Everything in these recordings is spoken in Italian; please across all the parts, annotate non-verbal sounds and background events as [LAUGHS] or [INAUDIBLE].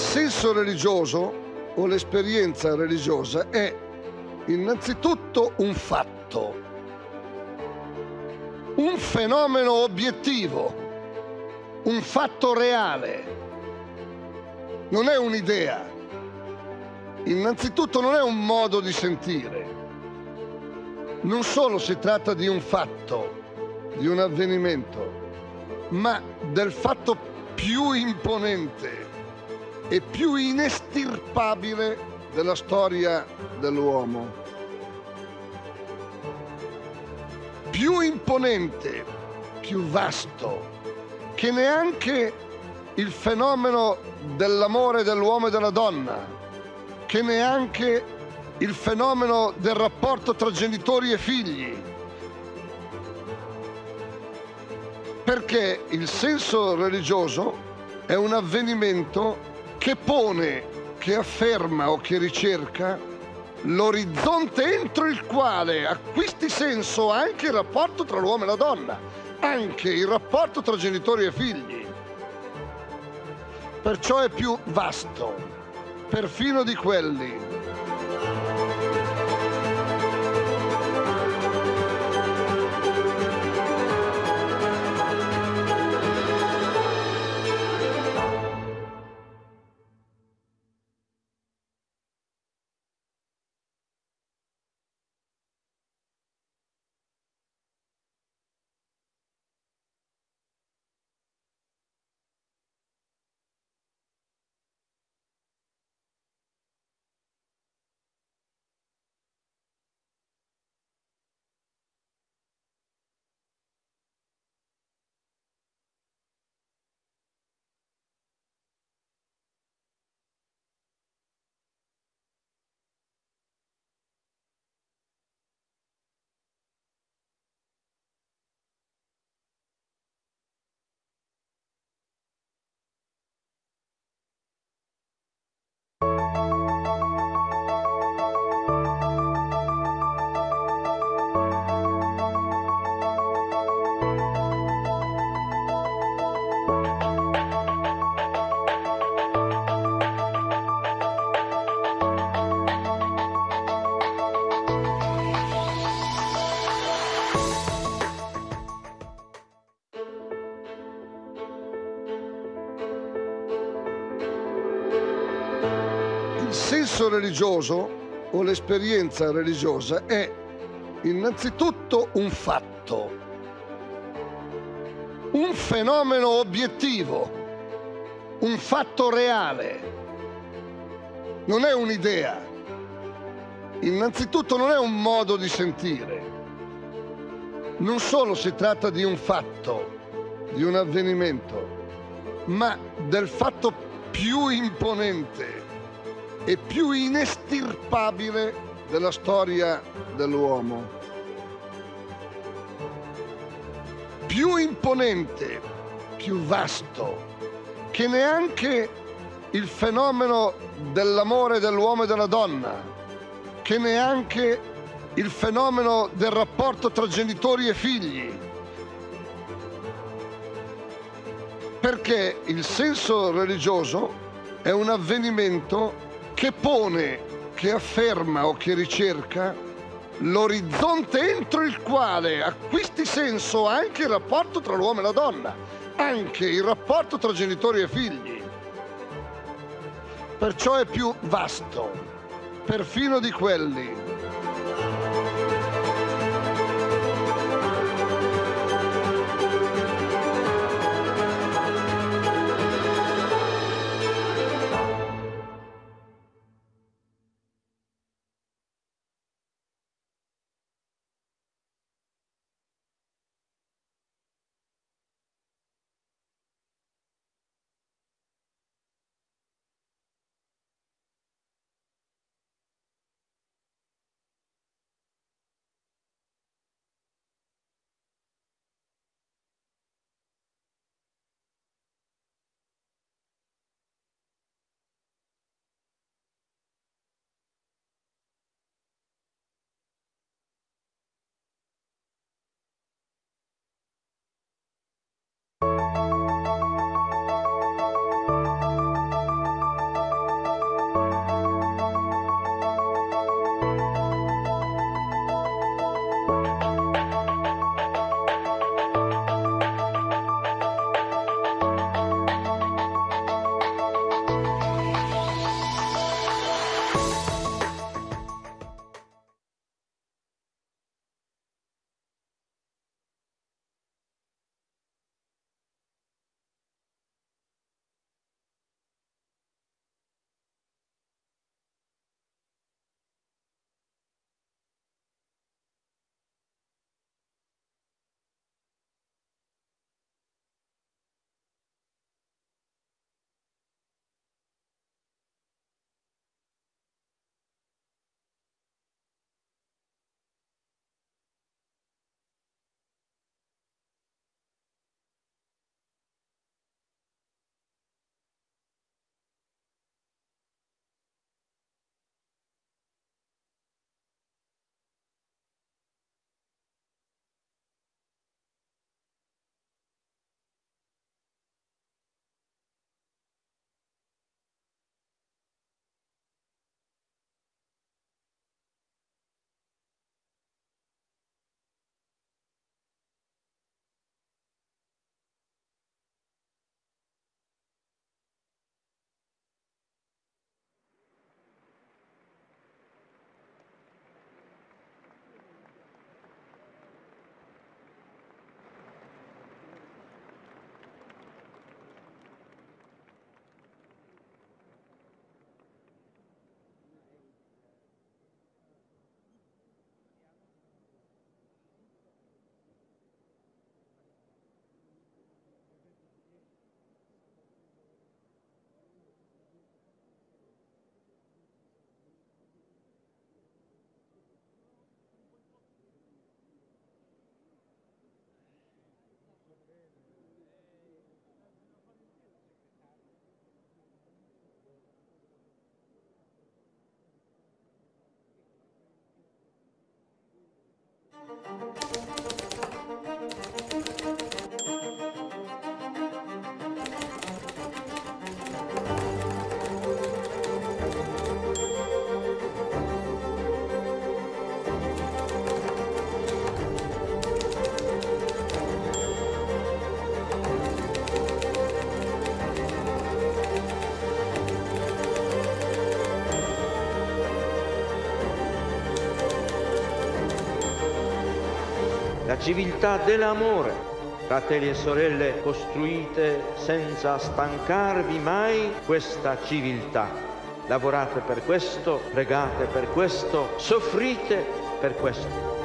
Il senso religioso o l'esperienza religiosa è innanzitutto un fatto, un fenomeno obiettivo, un fatto reale, non è un'idea, innanzitutto non è un modo di sentire. Non solo si tratta di un fatto, di un avvenimento, ma del fatto più imponente e più inestirpabile della storia dell'uomo. Più imponente, più vasto, che neanche il fenomeno dell'amore dell'uomo e della donna, che neanche il fenomeno del rapporto tra genitori e figli. Perché il senso religioso è un avvenimento che pone, che afferma o che ricerca l'orizzonte entro il quale acquisti senso anche il rapporto tra l'uomo e la donna, anche il rapporto tra genitori e figli. Perciò è più vasto, perfino di quelli religioso o l'esperienza religiosa è innanzitutto un fatto, un fenomeno obiettivo, un fatto reale, non è un'idea. Innanzitutto non è un modo di sentire. Non solo si tratta di un fatto, di un avvenimento, ma del fatto più imponente, e più inestirpabile della storia dell'uomo. Più imponente, più vasto, che neanche il fenomeno dell'amore dell'uomo e della donna, che neanche il fenomeno del rapporto tra genitori e figli. Perché il senso religioso è un avvenimento che pone, che afferma o che ricerca l'orizzonte entro il quale acquisti senso anche il rapporto tra l'uomo e la donna, anche il rapporto tra genitori e figli. Perciò è più vasto, perfino di quelli civiltà dell'amore. Fratelli e sorelle, costruite senza stancarvi mai questa civiltà. Lavorate per questo, pregate per questo, soffrite per questo.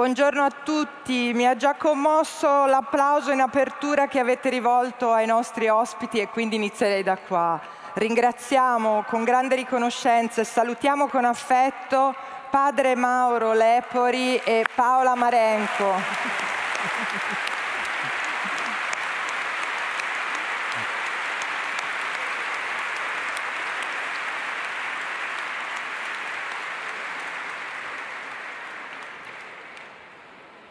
Buongiorno a tutti, mi ha già commosso l'applauso in apertura che avete rivolto ai nostri ospiti e quindi inizierei da qua. Ringraziamo con grande riconoscenza e salutiamo con affetto padre Mauro Lepori e Paola Marenco.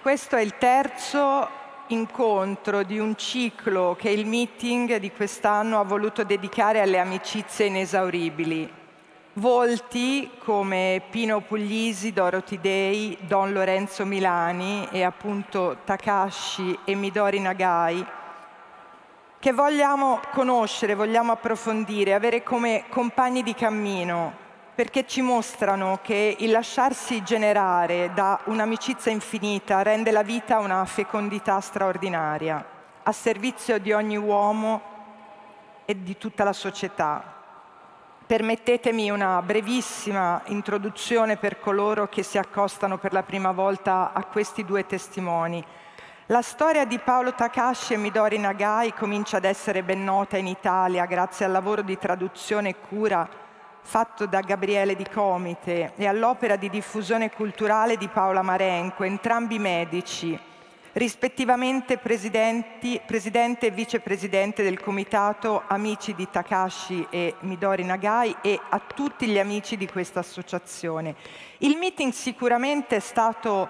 Questo è il terzo incontro di un ciclo che il meeting di quest'anno ha voluto dedicare alle amicizie inesauribili. Volti come Pino Puglisi, Dorothy Day, Don Lorenzo Milani e appunto Takashi e Midori Nagai, che vogliamo conoscere, vogliamo approfondire, avere come compagni di cammino, perché ci mostrano che il lasciarsi generare da un'amicizia infinita rende la vita una fecondità straordinaria, a servizio di ogni uomo e di tutta la società. Permettetemi una brevissima introduzione per coloro che si accostano per la prima volta a questi due testimoni. La storia di Paolo Takashi e Midori Nagai comincia ad essere ben nota in Italia grazie al lavoro di traduzione e cura fatto da Gabriele Di Comite e all'opera di diffusione culturale di Paola Marenco, entrambi medici, rispettivamente presidente e vicepresidente del comitato Amici di Takashi e Midori Nagai e a tutti gli amici di questa associazione. Il meeting sicuramente è stato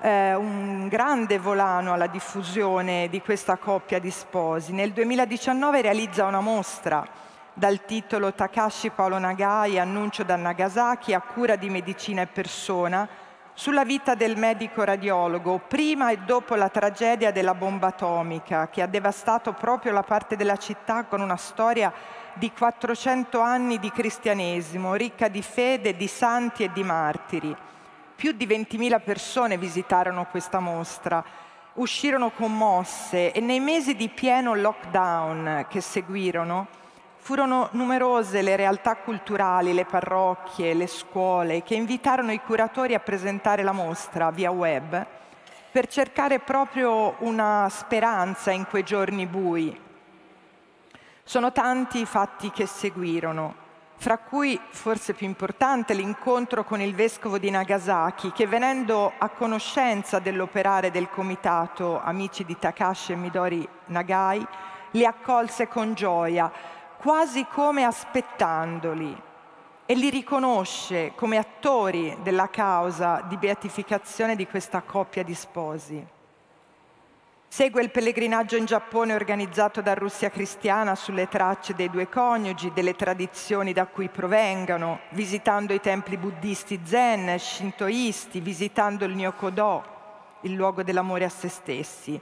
eh, un grande volano alla diffusione di questa coppia di sposi. Nel 2019 realizza una mostra dal titolo Takashi Paolo Nagai, annuncio da Nagasaki a cura di medicina e persona, sulla vita del medico radiologo prima e dopo la tragedia della bomba atomica che ha devastato proprio la parte della città con una storia di 400 anni di cristianesimo, ricca di fede, di santi e di martiri. Più di 20.000 persone visitarono questa mostra, uscirono commosse e nei mesi di pieno lockdown che seguirono Furono numerose le realtà culturali, le parrocchie, le scuole che invitarono i curatori a presentare la mostra via web per cercare proprio una speranza in quei giorni bui. Sono tanti i fatti che seguirono, fra cui forse più importante l'incontro con il vescovo di Nagasaki che venendo a conoscenza dell'operare del comitato Amici di Takashi e Midori Nagai li accolse con gioia quasi come aspettandoli, e li riconosce come attori della causa di beatificazione di questa coppia di sposi. Segue il pellegrinaggio in Giappone organizzato da Russia Cristiana sulle tracce dei due coniugi, delle tradizioni da cui provengano, visitando i templi buddisti zen, shintoisti, visitando il Nyokodo, il luogo dell'amore a se stessi,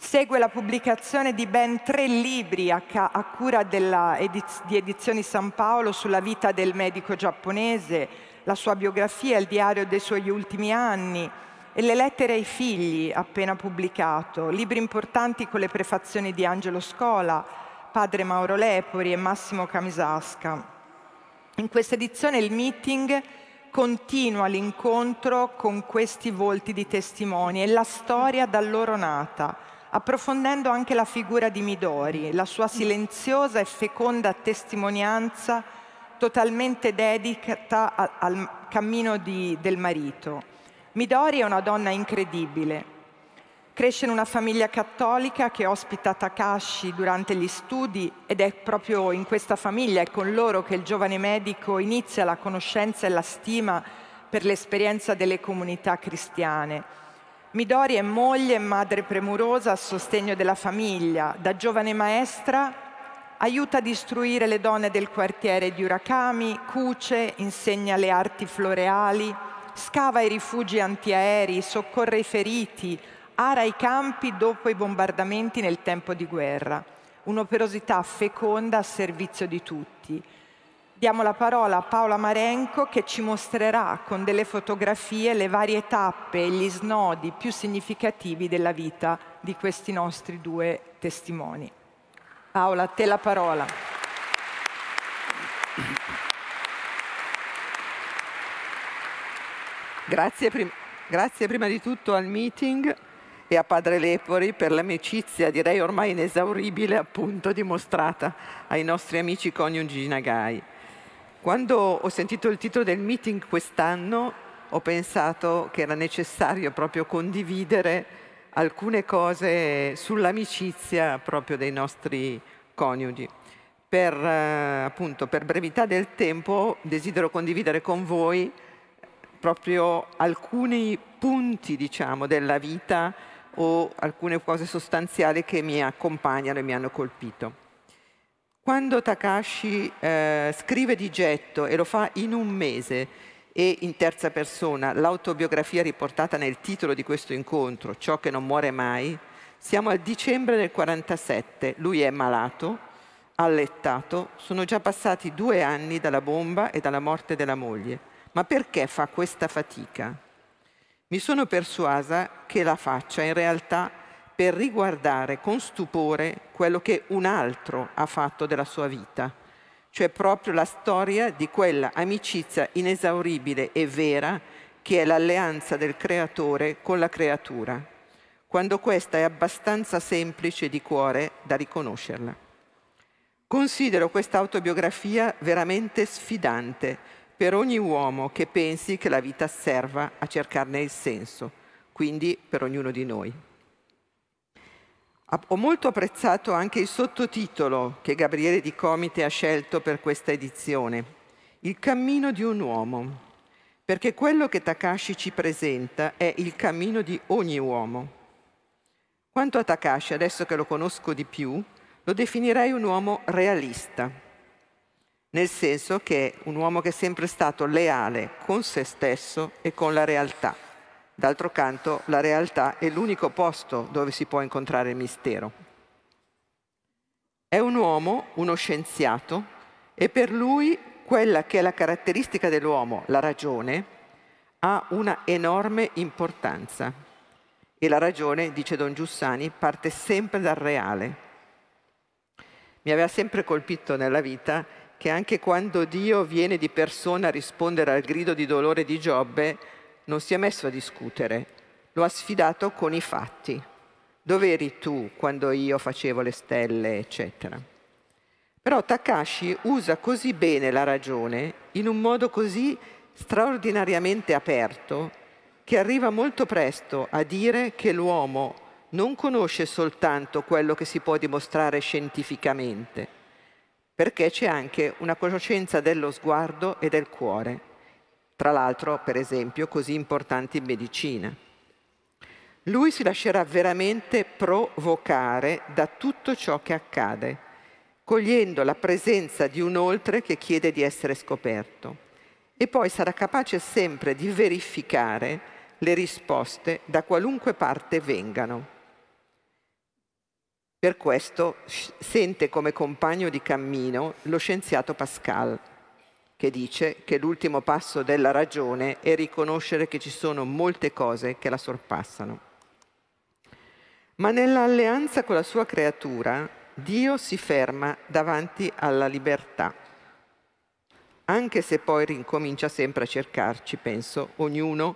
Segue la pubblicazione di ben tre libri a, a cura ediz di Edizioni San Paolo sulla vita del medico giapponese, la sua biografia, il diario dei suoi ultimi anni e le lettere ai figli appena pubblicato, libri importanti con le prefazioni di Angelo Scola, padre Mauro Lepori e Massimo Camisasca. In questa edizione il meeting continua l'incontro con questi volti di testimoni e la storia da loro nata approfondendo anche la figura di Midori, la sua silenziosa e feconda testimonianza totalmente dedicata al cammino di, del marito. Midori è una donna incredibile. Cresce in una famiglia cattolica che ospita Takashi durante gli studi ed è proprio in questa famiglia e con loro che il giovane medico inizia la conoscenza e la stima per l'esperienza delle comunità cristiane. Midori è moglie e madre premurosa a sostegno della famiglia. Da giovane maestra aiuta a istruire le donne del quartiere di Urakami, cuce, insegna le arti floreali, scava i rifugi antiaerei, soccorre i feriti, ara i campi dopo i bombardamenti nel tempo di guerra. Un'operosità feconda a servizio di tutti. Diamo la parola a Paola Marenco che ci mostrerà con delle fotografie le varie tappe e gli snodi più significativi della vita di questi nostri due testimoni. Paola, a te la parola. Grazie, prim grazie prima di tutto al meeting e a Padre Lepori per l'amicizia, direi ormai inesauribile, appunto dimostrata ai nostri amici coniugi Nagai. Quando ho sentito il titolo del meeting quest'anno ho pensato che era necessario proprio condividere alcune cose sull'amicizia proprio dei nostri coniugi. Per, eh, appunto, per brevità del tempo desidero condividere con voi eh, proprio alcuni punti diciamo, della vita o alcune cose sostanziali che mi accompagnano e mi hanno colpito. Quando Takashi eh, scrive di getto e lo fa in un mese e in terza persona l'autobiografia riportata nel titolo di questo incontro, Ciò che non muore mai, siamo a dicembre del 47, lui è malato, allettato, sono già passati due anni dalla bomba e dalla morte della moglie. Ma perché fa questa fatica? Mi sono persuasa che la faccia in realtà per riguardare con stupore quello che un altro ha fatto della sua vita, cioè proprio la storia di quella amicizia inesauribile e vera che è l'alleanza del creatore con la creatura, quando questa è abbastanza semplice di cuore da riconoscerla. Considero questa autobiografia veramente sfidante per ogni uomo che pensi che la vita serva a cercarne il senso, quindi per ognuno di noi. Ho molto apprezzato anche il sottotitolo che Gabriele Di Comite ha scelto per questa edizione, Il cammino di un uomo, perché quello che Takashi ci presenta è il cammino di ogni uomo. Quanto a Takashi, adesso che lo conosco di più, lo definirei un uomo realista, nel senso che è un uomo che è sempre stato leale con se stesso e con la realtà. D'altro canto, la realtà è l'unico posto dove si può incontrare il mistero. È un uomo, uno scienziato, e per lui quella che è la caratteristica dell'uomo, la ragione, ha una enorme importanza. E la ragione, dice Don Giussani, parte sempre dal reale. Mi aveva sempre colpito nella vita che anche quando Dio viene di persona a rispondere al grido di dolore di Giobbe, non si è messo a discutere, lo ha sfidato con i fatti. Dove eri tu quando io facevo le stelle, eccetera. Però Takashi usa così bene la ragione, in un modo così straordinariamente aperto, che arriva molto presto a dire che l'uomo non conosce soltanto quello che si può dimostrare scientificamente, perché c'è anche una conoscenza dello sguardo e del cuore tra l'altro per esempio così importanti in medicina. Lui si lascerà veramente provocare da tutto ciò che accade, cogliendo la presenza di un oltre che chiede di essere scoperto e poi sarà capace sempre di verificare le risposte da qualunque parte vengano. Per questo sente come compagno di cammino lo scienziato Pascal che dice che l'ultimo passo della ragione è riconoscere che ci sono molte cose che la sorpassano. Ma nell'alleanza con la sua creatura, Dio si ferma davanti alla libertà, anche se poi ricomincia sempre a cercarci, penso, ognuno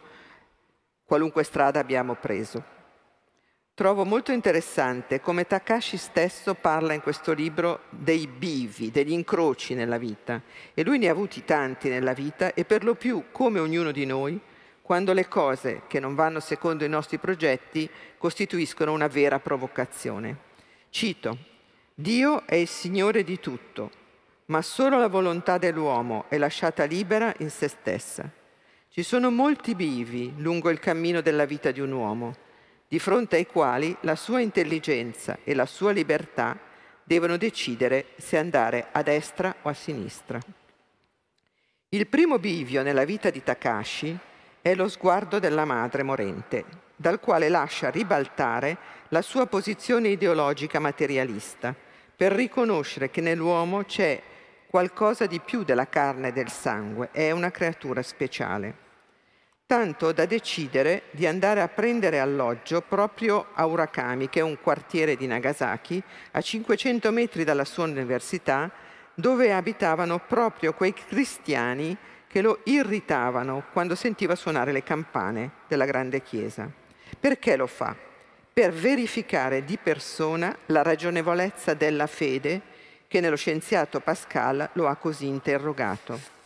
qualunque strada abbiamo preso. Trovo molto interessante come Takashi stesso parla in questo libro dei bivi, degli incroci nella vita e lui ne ha avuti tanti nella vita e per lo più, come ognuno di noi, quando le cose che non vanno secondo i nostri progetti costituiscono una vera provocazione. Cito, Dio è il Signore di tutto, ma solo la volontà dell'uomo è lasciata libera in se stessa. Ci sono molti bivi lungo il cammino della vita di un uomo di fronte ai quali la sua intelligenza e la sua libertà devono decidere se andare a destra o a sinistra. Il primo bivio nella vita di Takashi è lo sguardo della madre morente, dal quale lascia ribaltare la sua posizione ideologica materialista, per riconoscere che nell'uomo c'è qualcosa di più della carne e del sangue, è una creatura speciale tanto da decidere di andare a prendere alloggio proprio a Urakami, che è un quartiere di Nagasaki, a 500 metri dalla sua università, dove abitavano proprio quei cristiani che lo irritavano quando sentiva suonare le campane della grande chiesa. Perché lo fa? Per verificare di persona la ragionevolezza della fede che nello scienziato Pascal lo ha così interrogato.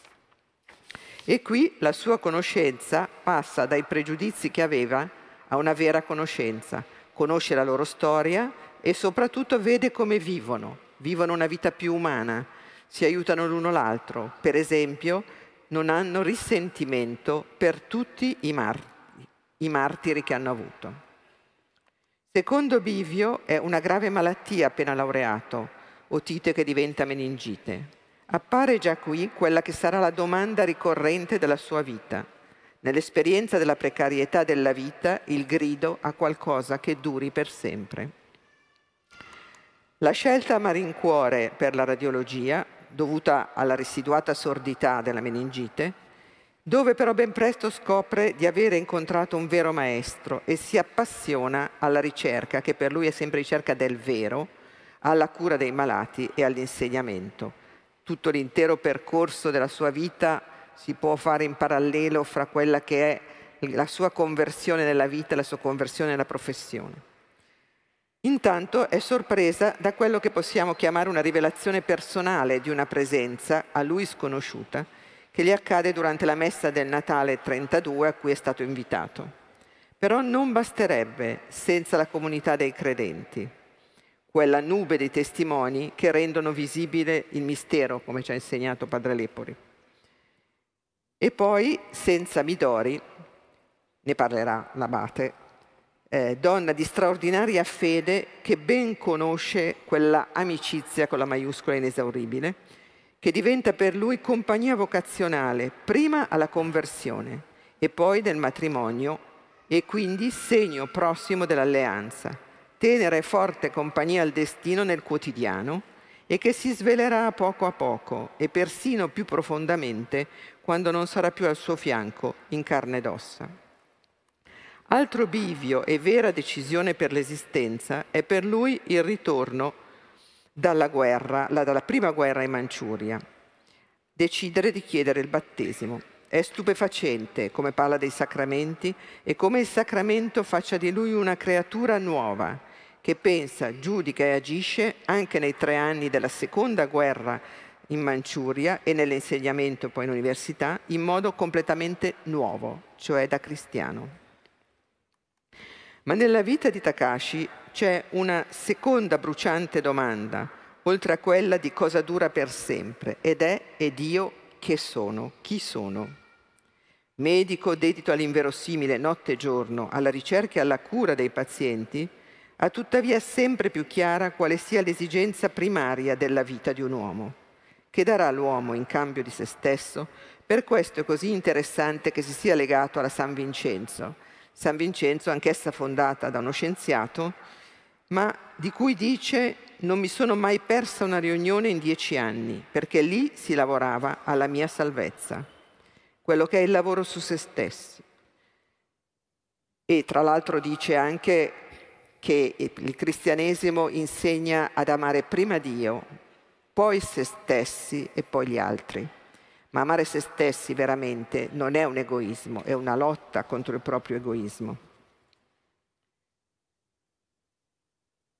E qui la sua conoscenza passa dai pregiudizi che aveva a una vera conoscenza, conosce la loro storia e soprattutto vede come vivono, vivono una vita più umana, si aiutano l'uno l'altro, per esempio non hanno risentimento per tutti i, mart- i martiri che hanno avuto. Secondo Bivio è una grave malattia appena laureato, otite che diventa meningite. Appare già qui quella che sarà la domanda ricorrente della sua vita. Nell'esperienza della precarietà della vita, il grido a qualcosa che duri per sempre. La scelta a marincuore per la radiologia, dovuta alla residuata sordità della meningite, dove però ben presto scopre di avere incontrato un vero maestro e si appassiona alla ricerca, che per lui è sempre ricerca del vero, alla cura dei malati e all'insegnamento tutto l'intero percorso della sua vita si può fare in parallelo fra quella che è la sua conversione nella vita e la sua conversione nella professione. Intanto è sorpresa da quello che possiamo chiamare una rivelazione personale di una presenza a lui sconosciuta che gli accade durante la messa del Natale 32 a cui è stato invitato. Però non basterebbe senza la comunità dei credenti quella nube dei testimoni che rendono visibile il mistero, come ci ha insegnato Padre Lepori. E poi, senza Midori, ne parlerà l'abate, eh, donna di straordinaria fede che ben conosce quella amicizia con la maiuscola inesauribile, che diventa per lui compagnia vocazionale, prima alla conversione e poi del matrimonio, e quindi segno prossimo dell'alleanza tenera e forte compagnia al destino nel quotidiano e che si svelerà poco a poco e persino più profondamente quando non sarà più al suo fianco in carne ed ossa. Altro bivio e vera decisione per l'esistenza è per lui il ritorno dalla guerra, dalla prima guerra in Manciuria, decidere di chiedere il battesimo. È stupefacente come parla dei sacramenti e come il sacramento faccia di lui una creatura nuova, che pensa, giudica e agisce anche nei tre anni della seconda guerra in Manciuria e nell'insegnamento poi in università in modo completamente nuovo, cioè da cristiano. Ma nella vita di Takashi c'è una seconda bruciante domanda, oltre a quella di cosa dura per sempre, ed è ed io che sono, chi sono? Medico dedito all'inverosimile notte e giorno, alla ricerca e alla cura dei pazienti, ha tuttavia sempre più chiara quale sia l'esigenza primaria della vita di un uomo, che darà l'uomo in cambio di se stesso, per questo è così interessante che si sia legato alla San Vincenzo, San Vincenzo anch'essa fondata da uno scienziato, ma di cui dice non mi sono mai persa una riunione in dieci anni, perché lì si lavorava alla mia salvezza, quello che è il lavoro su se stessi. E tra l'altro dice anche che il cristianesimo insegna ad amare prima Dio, poi se stessi e poi gli altri. Ma amare se stessi veramente non è un egoismo, è una lotta contro il proprio egoismo.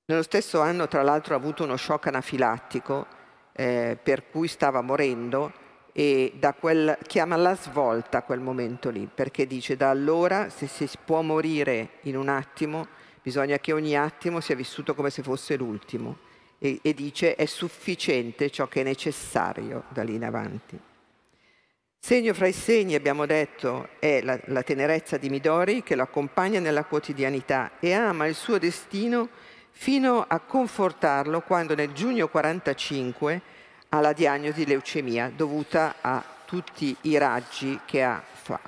Nello stesso anno, tra l'altro, ha avuto uno shock anafilattico eh, per cui stava morendo e da quel, chiama la svolta quel momento lì, perché dice da allora se si può morire in un attimo Bisogna che ogni attimo sia vissuto come se fosse l'ultimo. E, e dice è sufficiente ciò che è necessario da lì in avanti. Segno fra i segni, abbiamo detto, è la, la, tenerezza di Midori che lo accompagna nella quotidianità e ama il suo destino fino a confortarlo quando nel giugno 45 ha la diagnosi di leucemia dovuta a tutti i raggi che ha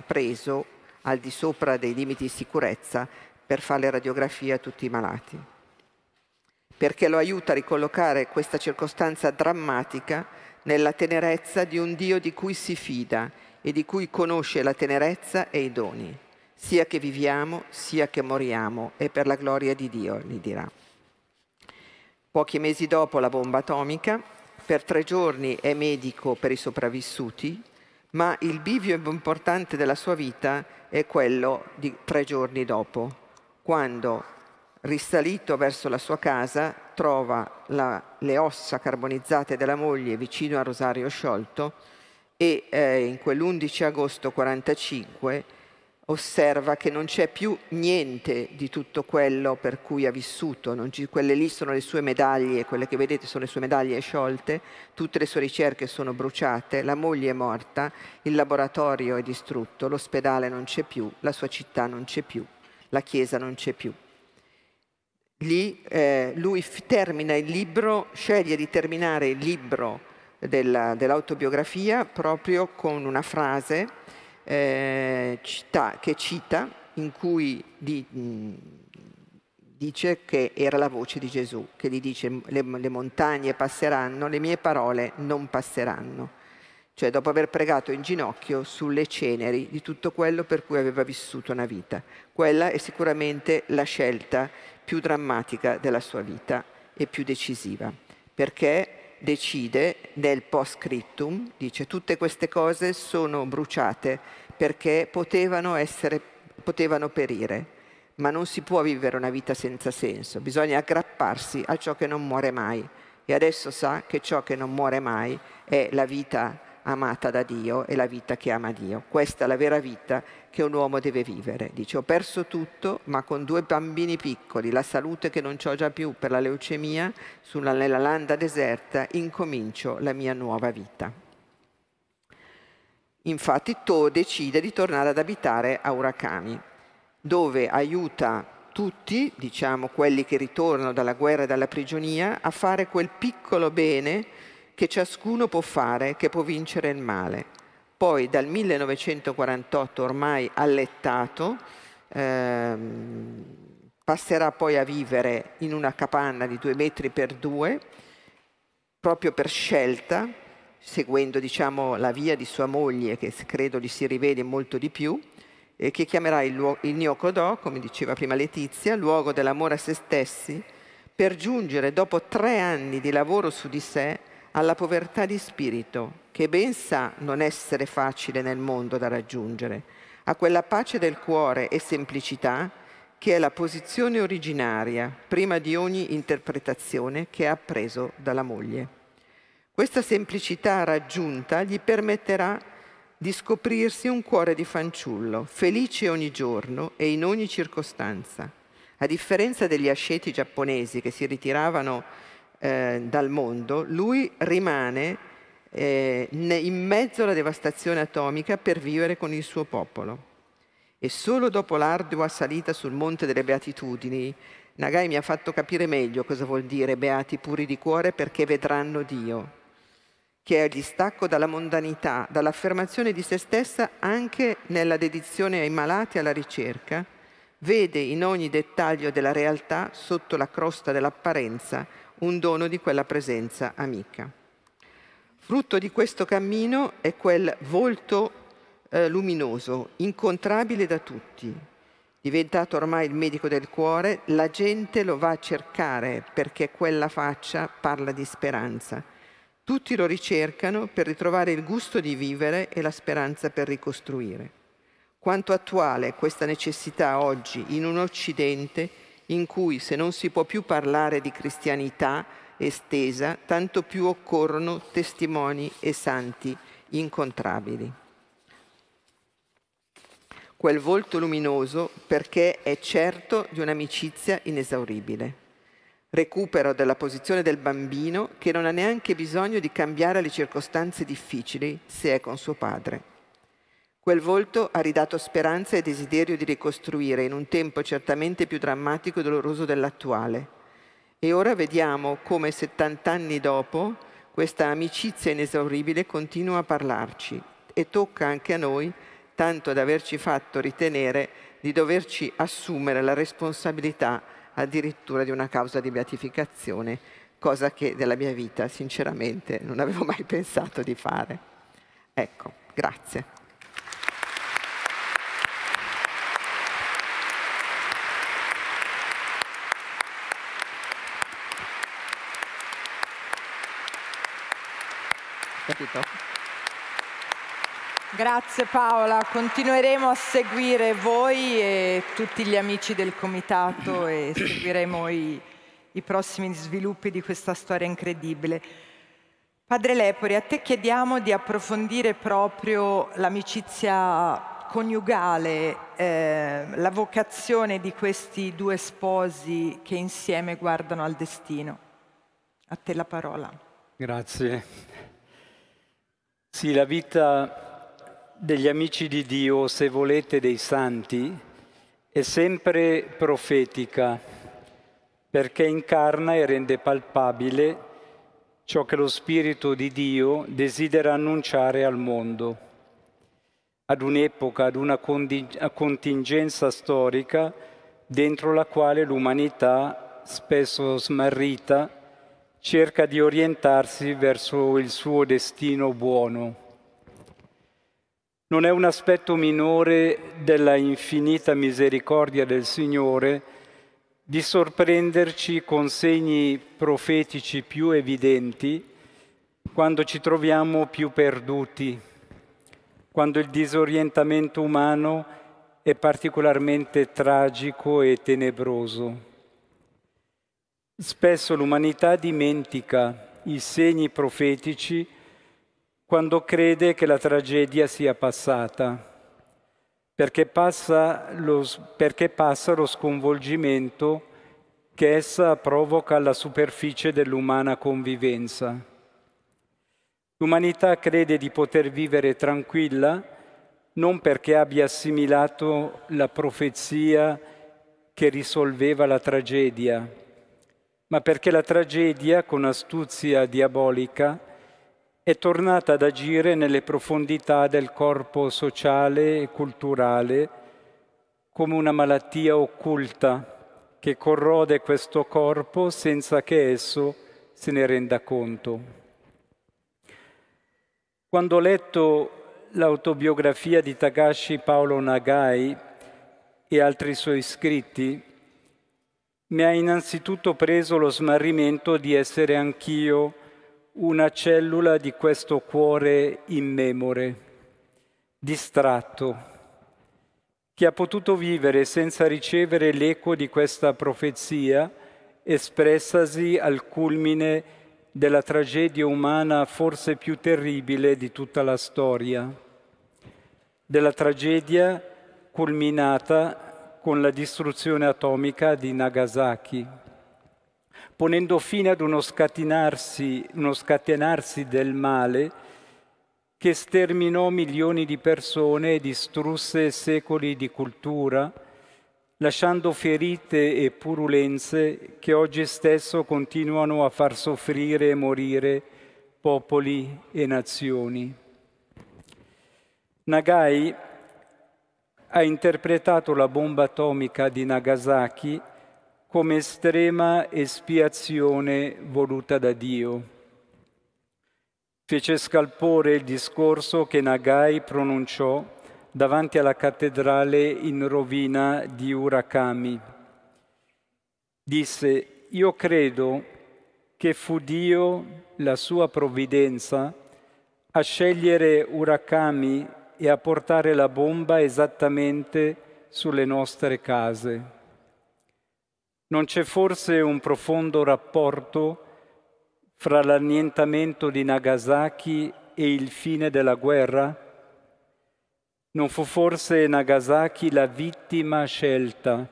preso al di sopra dei limiti di sicurezza per fare le radiografie a tutti i malati, perché lo aiuta a ricollocare questa circostanza drammatica nella tenerezza di un Dio di cui si fida e di cui conosce la tenerezza e i doni, sia che viviamo, sia che moriamo, e per la gloria di Dio, gli dirà. Pochi mesi dopo la bomba atomica, per tre giorni è medico per i sopravvissuti, ma il bivio importante della sua vita è quello di tre giorni dopo, quando, risalito verso la sua casa, trova la, le ossa carbonizzate della moglie vicino a Rosario Sciolto e eh, in quell'11 agosto 1945 osserva che non c'è più niente di tutto quello per cui ha vissuto, ci, quelle lì sono le sue medaglie, quelle che vedete sono le sue medaglie sciolte, tutte le sue ricerche sono bruciate, la moglie è morta, il laboratorio è distrutto, l'ospedale non c'è più, la sua città non c'è più la Chiesa non c'è più. Lì, eh, lui termina il libro, sceglie di terminare il libro della, dell'autobiografia proprio con una frase eh, cita, che cita in cui di, mh, mm, dice che era la voce di Gesù, che gli dice le, le montagne passeranno, le mie parole non passeranno cioè dopo aver pregato in ginocchio sulle ceneri di tutto quello per cui aveva vissuto una vita. Quella è sicuramente la scelta più drammatica della sua vita e più decisiva, perché decide nel post scriptum, dice tutte queste cose sono bruciate perché potevano, essere, potevano perire, ma non si può vivere una vita senza senso, bisogna aggrapparsi a ciò che non muore mai. E adesso sa che ciò che non muore mai è la vita amata da Dio e la vita che ama Dio. Questa è la vera vita che un uomo deve vivere. Dice ho perso tutto ma con due bambini piccoli, la salute che non ho già più per la leucemia, sulla, nella landa deserta incomincio la mia nuova vita. Infatti To decide di tornare ad abitare a Urakami, dove aiuta tutti, diciamo quelli che ritornano dalla guerra e dalla prigionia, a fare quel piccolo bene che ciascuno può fare, che può vincere il male. Poi dal 1948 ormai allettato, ehm, passerà poi a vivere in una capanna di due metri per due, proprio per scelta, seguendo diciamo, la via di sua moglie, che credo gli si rivede molto di più, e che chiamerà il, luo- il Nyokodo, come diceva prima Letizia, luogo dell'amore a se stessi, per giungere dopo tre anni di lavoro su di sé alla povertà di spirito, che ben sa non essere facile nel mondo da raggiungere, a quella pace del cuore e semplicità che è la posizione originaria, prima di ogni interpretazione, che ha appreso dalla moglie. Questa semplicità raggiunta gli permetterà di scoprirsi un cuore di fanciullo, felice ogni giorno e in ogni circostanza. A differenza degli asceti giapponesi che si ritiravano eh, dal mondo, lui rimane eh, in mezzo alla devastazione atomica per vivere con il suo popolo. E solo dopo l'ardua salita sul Monte delle Beatitudini, Nagai mi ha fatto capire meglio cosa vuol dire beati puri di cuore perché vedranno Dio, che è il distacco dalla mondanità, dall'affermazione di se stessa anche nella dedizione ai malati e alla ricerca, vede in ogni dettaglio della realtà, sotto la crosta dell'apparenza, un dono di quella presenza amica. Frutto di questo cammino è quel volto eh, luminoso, incontrabile da tutti. Diventato ormai il medico del cuore, la gente lo va a cercare perché quella faccia parla di speranza. Tutti lo ricercano per ritrovare il gusto di vivere e la speranza per ricostruire. Quanto attuale questa necessità oggi in un Occidente in cui se non si può più parlare di cristianità estesa, tanto più occorrono testimoni e santi incontrabili. Quel volto luminoso perché è certo di un'amicizia inesauribile. Recupero della posizione del bambino che non ha neanche bisogno di cambiare le circostanze difficili se è con suo padre Quel volto ha ridato speranza e desiderio di ricostruire in un tempo certamente più drammatico e doloroso dell'attuale. E ora vediamo come 70 anni dopo questa amicizia inesauribile continua a parlarci e tocca anche a noi tanto da averci fatto ritenere di doverci assumere la responsabilità addirittura di una causa di beatificazione, cosa che della mia vita sinceramente non avevo mai [LAUGHS] pensato di fare. Ecco, grazie. capito. Grazie Paola, continueremo a seguire voi e tutti gli amici del comitato e seguiremo i, i prossimi sviluppi di questa storia incredibile. Padre Lepori, a te chiediamo di approfondire proprio l'amicizia coniugale, eh, la vocazione di questi due sposi che insieme guardano al destino. A te la parola. Grazie. Sì, la vita degli amici di Dio, se volete dei santi, è sempre profetica perché incarna e rende palpabile ciò che lo Spirito di Dio desidera annunciare al mondo. Ad un'epoca, ad una contingenza storica dentro la quale l'umanità, spesso smarrita, cerca di orientarsi verso il suo destino buono. Non è un aspetto minore della infinita misericordia del Signore di sorprenderci con segni profetici più evidenti quando ci troviamo più perduti, quando il disorientamento umano è particolarmente tragico e tenebroso. Spesso l'umanità dimentica i segni profetici quando crede che la tragedia sia passata, perché passa lo, perché passa lo sconvolgimento che essa provoca alla superficie dell'umana convivenza. L'umanità crede di poter vivere tranquilla non perché abbia assimilato la profezia che risolveva la tragedia, ma perché la tragedia, con astuzia diabolica, è tornata ad agire nelle profondità del corpo sociale e culturale come una malattia occulta che corrode questo corpo senza che esso se ne renda conto. Quando ho letto l'autobiografia di Tagashi Paolo Nagai e altri suoi scritti, mi ha innanzitutto preso lo smarrimento di essere anch'io una cellula di questo cuore immemore, distratto, che ha potuto vivere senza ricevere l'eco di questa profezia espressasi al culmine della tragedia umana forse più terribile di tutta la storia, della tragedia culminata con la distruzione atomica di Nagasaki, ponendo fine ad uno scatenarsi, uno scatenarsi del male che sterminò milioni di persone e distrusse secoli di cultura, lasciando ferite e purulenze che oggi stesso continuano a far soffrire e morire popoli e nazioni. Nagai ha interpretato la bomba atomica di Nagasaki come estrema espiazione voluta da Dio. Fece scalpore il discorso che Nagai pronunciò davanti alla cattedrale in rovina di Urakami. Disse, io credo che fu Dio, la sua provvidenza, a scegliere Urakami e a portare la bomba esattamente sulle nostre case. Non c'è forse un profondo rapporto fra l'annientamento di Nagasaki e il fine della guerra? Non fu forse Nagasaki la vittima scelta,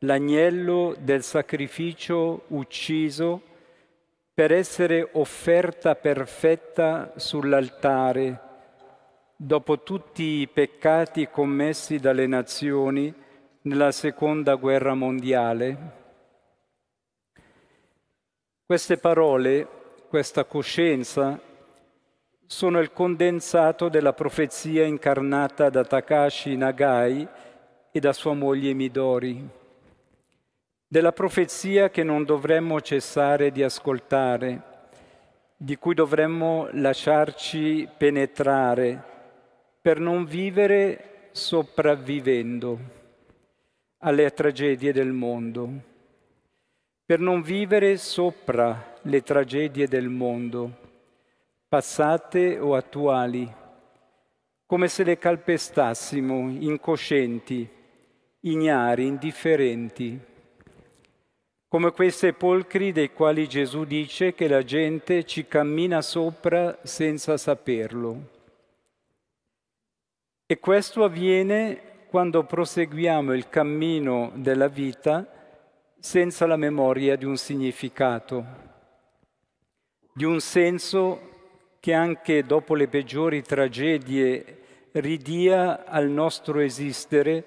l'agnello del sacrificio ucciso per essere offerta perfetta sull'altare? dopo tutti i peccati commessi dalle nazioni nella seconda guerra mondiale. Queste parole, questa coscienza, sono il condensato della profezia incarnata da Takashi Nagai e da sua moglie Midori, della profezia che non dovremmo cessare di ascoltare, di cui dovremmo lasciarci penetrare per non vivere sopravvivendo alle tragedie del mondo, per non vivere sopra le tragedie del mondo, passate o attuali, come se le calpestassimo incoscienti, ignari, indifferenti, come quei sepolcri dei quali Gesù dice che la gente ci cammina sopra senza saperlo. E questo avviene quando proseguiamo il cammino della vita senza la memoria di un significato, di un senso che anche dopo le peggiori tragedie ridia al nostro esistere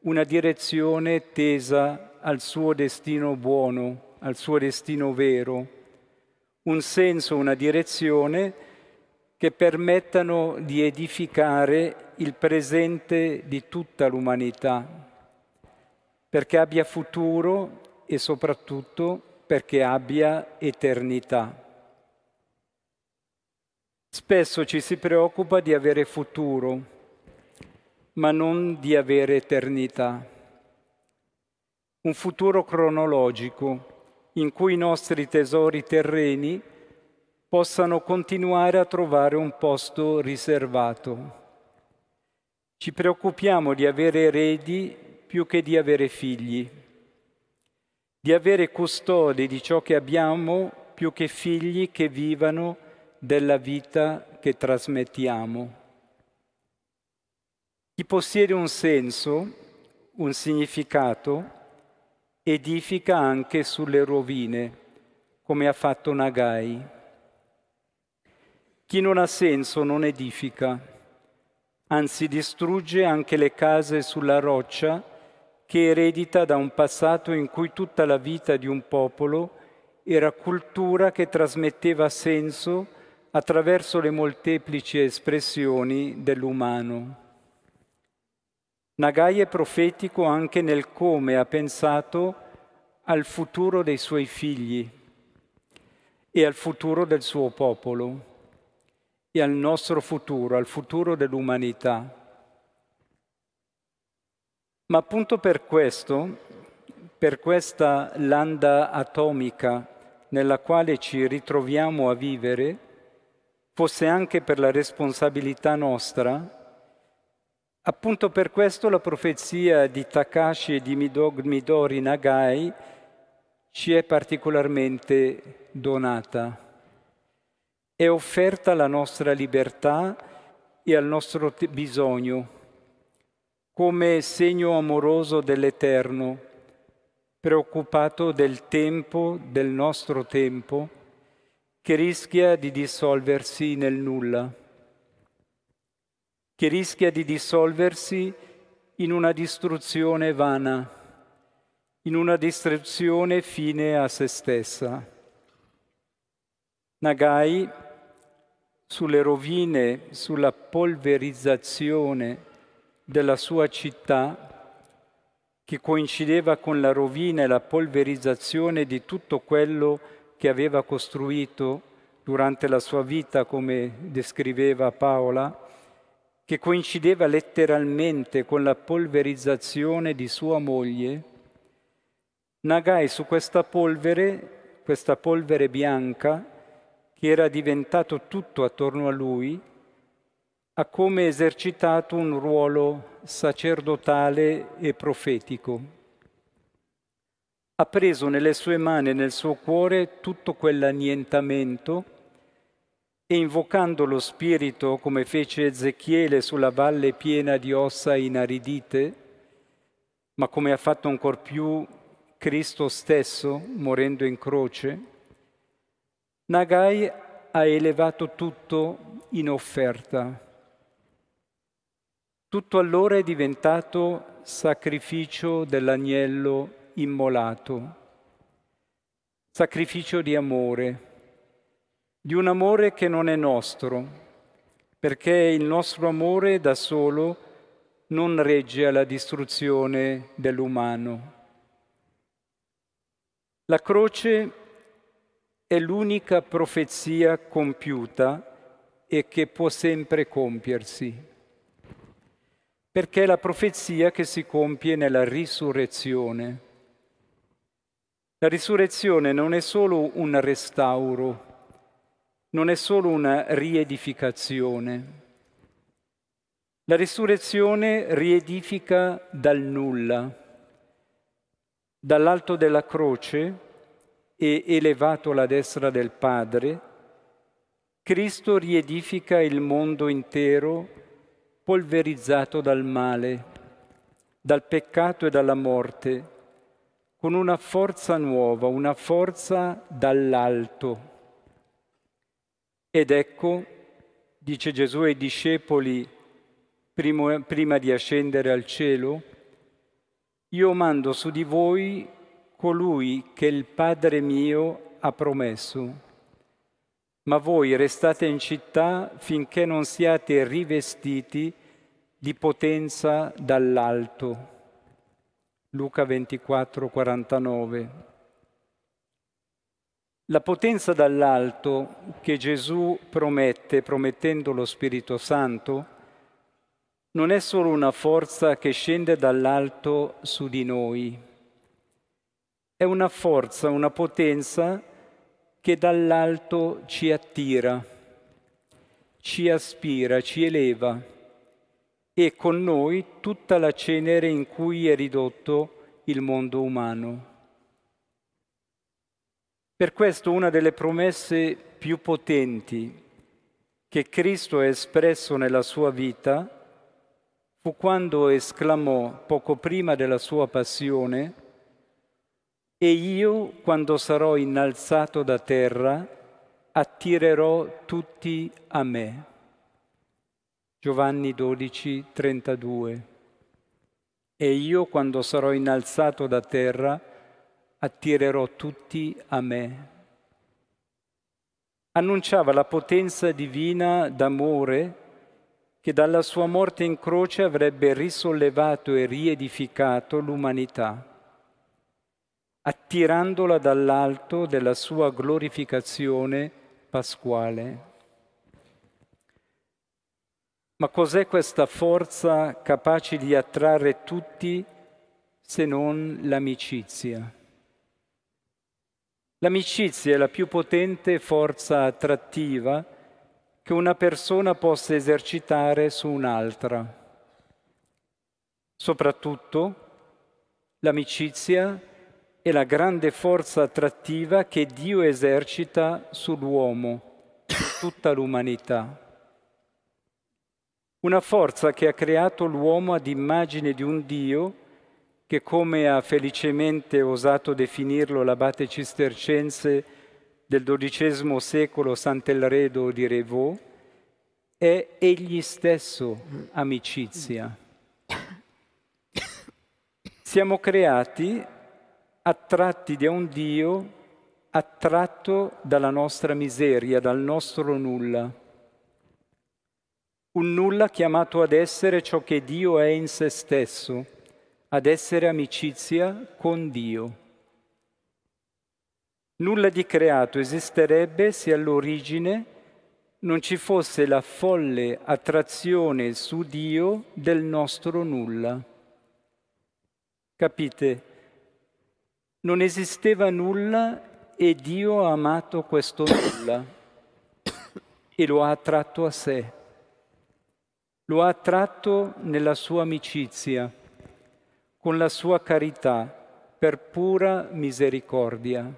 una direzione tesa al suo destino buono, al suo destino vero, un senso, una direzione che permettano di edificare il presente di tutta l'umanità, perché abbia futuro e soprattutto perché abbia eternità. Spesso ci si preoccupa di avere futuro, ma non di avere eternità. Un futuro cronologico in cui i nostri tesori terreni possano continuare a trovare un posto riservato. Ci preoccupiamo di avere eredi più che di avere figli, di avere custodi di ciò che abbiamo più che figli che vivano della vita che trasmettiamo. Chi possiede un senso, un significato, edifica anche sulle rovine, come ha fatto Nagai. Chi non ha senso non edifica anzi distrugge anche le case sulla roccia che eredita da un passato in cui tutta la vita di un popolo era cultura che trasmetteva senso attraverso le molteplici espressioni dell'umano. Nagai è profetico anche nel come ha pensato al futuro dei suoi figli e al futuro del suo popolo e al nostro futuro, al futuro dell'umanità. Ma appunto per questo, per questa landa atomica nella quale ci ritroviamo a vivere, fosse anche per la responsabilità nostra, appunto per questo la profezia di Takashi e di Midori Nagai ci è particolarmente donata è offerta alla nostra libertà e al nostro bisogno, come segno amoroso dell'Eterno, preoccupato del tempo, del nostro tempo, che rischia di dissolversi nel nulla, che rischia di dissolversi in una distruzione vana, in una distruzione fine a se stessa. Nagai sulle rovine, sulla polverizzazione della sua città, che coincideva con la rovina e la polverizzazione di tutto quello che aveva costruito durante la sua vita, come descriveva Paola, che coincideva letteralmente con la polverizzazione di sua moglie, Nagai su questa polvere, questa polvere bianca, che era diventato tutto attorno a lui, ha come esercitato un ruolo sacerdotale e profetico. Ha preso nelle sue mani e nel suo cuore tutto quell'annientamento e invocando lo Spirito, come fece Ezechiele sulla valle piena di ossa inaridite, ma come ha fatto ancor più Cristo stesso morendo in croce, Nagai ha elevato tutto in offerta. Tutto allora è diventato sacrificio dell'agnello immolato, sacrificio di amore, di un amore che non è nostro, perché il nostro amore da solo non regge alla distruzione dell'umano. La croce è l'unica profezia compiuta e che può sempre compiersi, perché è la profezia che si compie nella risurrezione. La risurrezione non è solo un restauro, non è solo una riedificazione. La risurrezione riedifica dal nulla, dall'alto della croce, e elevato alla destra del Padre, Cristo riedifica il mondo intero polverizzato dal male, dal peccato e dalla morte, con una forza nuova, una forza dall'alto. Ed ecco, dice Gesù ai discepoli, prima di ascendere al cielo, io mando su di voi colui che il Padre mio ha promesso. Ma voi restate in città finché non siate rivestiti di potenza dall'alto. Luca 24, 49. La potenza dall'alto che Gesù promette, promettendo lo Spirito Santo, non è solo una forza che scende dall'alto su di noi è una forza, una potenza che dall'alto ci attira, ci aspira, ci eleva e con noi tutta la cenere in cui è ridotto il mondo umano. Per questo una delle promesse più potenti che Cristo ha espresso nella sua vita fu quando esclamò poco prima della sua passione, e io, quando sarò innalzato da terra, attirerò tutti a me. Giovanni 12, 32. E io, quando sarò innalzato da terra, attirerò tutti a me. Annunciava la potenza divina d'amore che dalla sua morte in croce avrebbe risollevato e riedificato l'umanità attirandola dall'alto della sua glorificazione pasquale. Ma cos'è questa forza capace di attrarre tutti se non l'amicizia? L'amicizia è la più potente forza attrattiva che una persona possa esercitare su un'altra. Soprattutto l'amicizia è la grande forza attrattiva che Dio esercita sull'uomo, su tutta l'umanità. Una forza che ha creato l'uomo ad immagine di un Dio che, come ha felicemente osato definirlo l'abate cistercense del XII secolo Sant'Elredo di Revaux, è egli stesso amicizia. Siamo creati attratti da un Dio attratto dalla nostra miseria, dal nostro nulla. Un nulla chiamato ad essere ciò che Dio è in se stesso, ad essere amicizia con Dio. Nulla di creato esisterebbe se all'origine non ci fosse la folle attrazione su Dio del nostro nulla. Capite? Non esisteva nulla e Dio ha amato questo nulla e lo ha attratto a sé. Lo ha attratto nella sua amicizia, con la sua carità, per pura misericordia.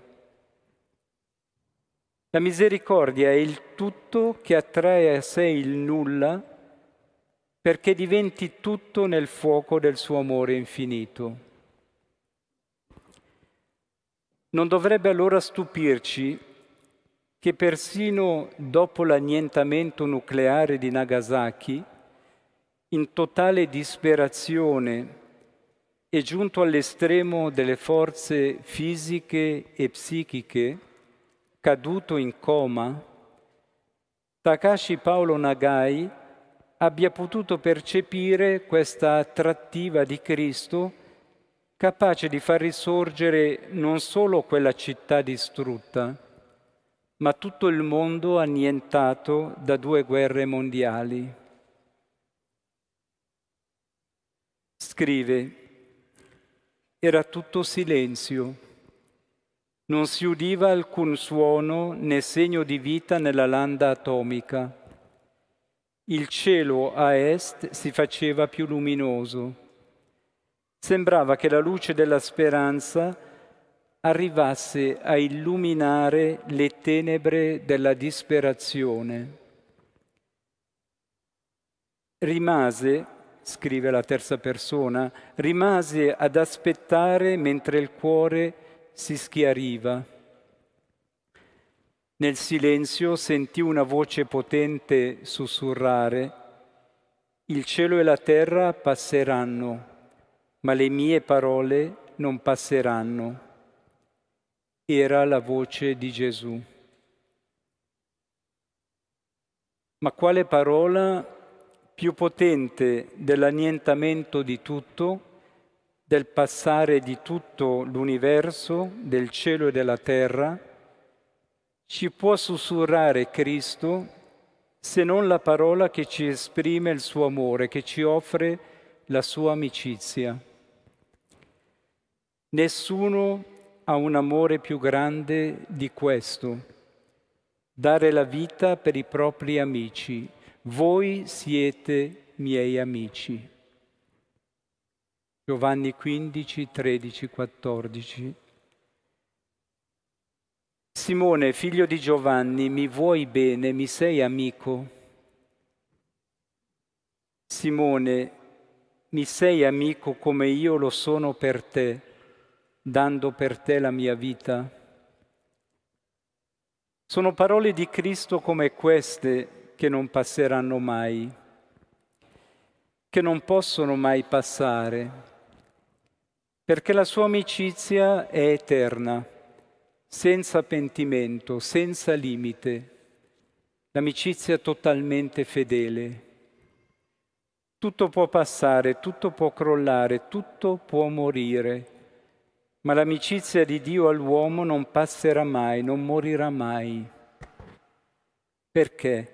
La misericordia è il tutto che attrae a sé il nulla perché diventi tutto nel fuoco del suo amore infinito. Non dovrebbe allora stupirci che persino dopo l'annientamento nucleare di Nagasaki, in totale disperazione, e giunto all'estremo delle forze fisiche e psichiche, caduto in coma, Takashi Paolo Nagai abbia potuto percepire questa attrattiva di Cristo capace di far risorgere non solo quella città distrutta, ma tutto il mondo annientato da due guerre mondiali. Scrive, era tutto silenzio, non si udiva alcun suono né segno di vita nella landa atomica. Il cielo a est si faceva più luminoso sembrava che la luce della speranza arrivasse a illuminare le tenebre della disperazione. Rimase, scrive la terza persona, rimase ad aspettare mentre il cuore si schiariva. Nel silenzio sentì una voce potente sussurrare, il cielo e la terra passeranno, ma le mie parole non passeranno. Era la voce di Gesù. Ma quale parola più potente dell'annientamento di tutto, del passare di tutto l'universo, del cielo e della terra, ci può sussurrare Cristo se non la parola che ci esprime il suo amore, che ci offre la sua amicizia. Nessuno ha un amore più grande di questo, dare la vita per i propri amici. Voi siete miei amici. Giovanni 15, 13, 14. Simone, figlio di Giovanni, mi vuoi bene, mi sei amico? Simone, mi sei amico come io lo sono per te dando per te la mia vita. Sono parole di Cristo come queste che non passeranno mai, che non possono mai passare, perché la sua amicizia è eterna, senza pentimento, senza limite, l'amicizia totalmente fedele. Tutto può passare, tutto può crollare, tutto può morire ma l'amicizia di Dio all'uomo non passerà mai, non morirà mai. Perché?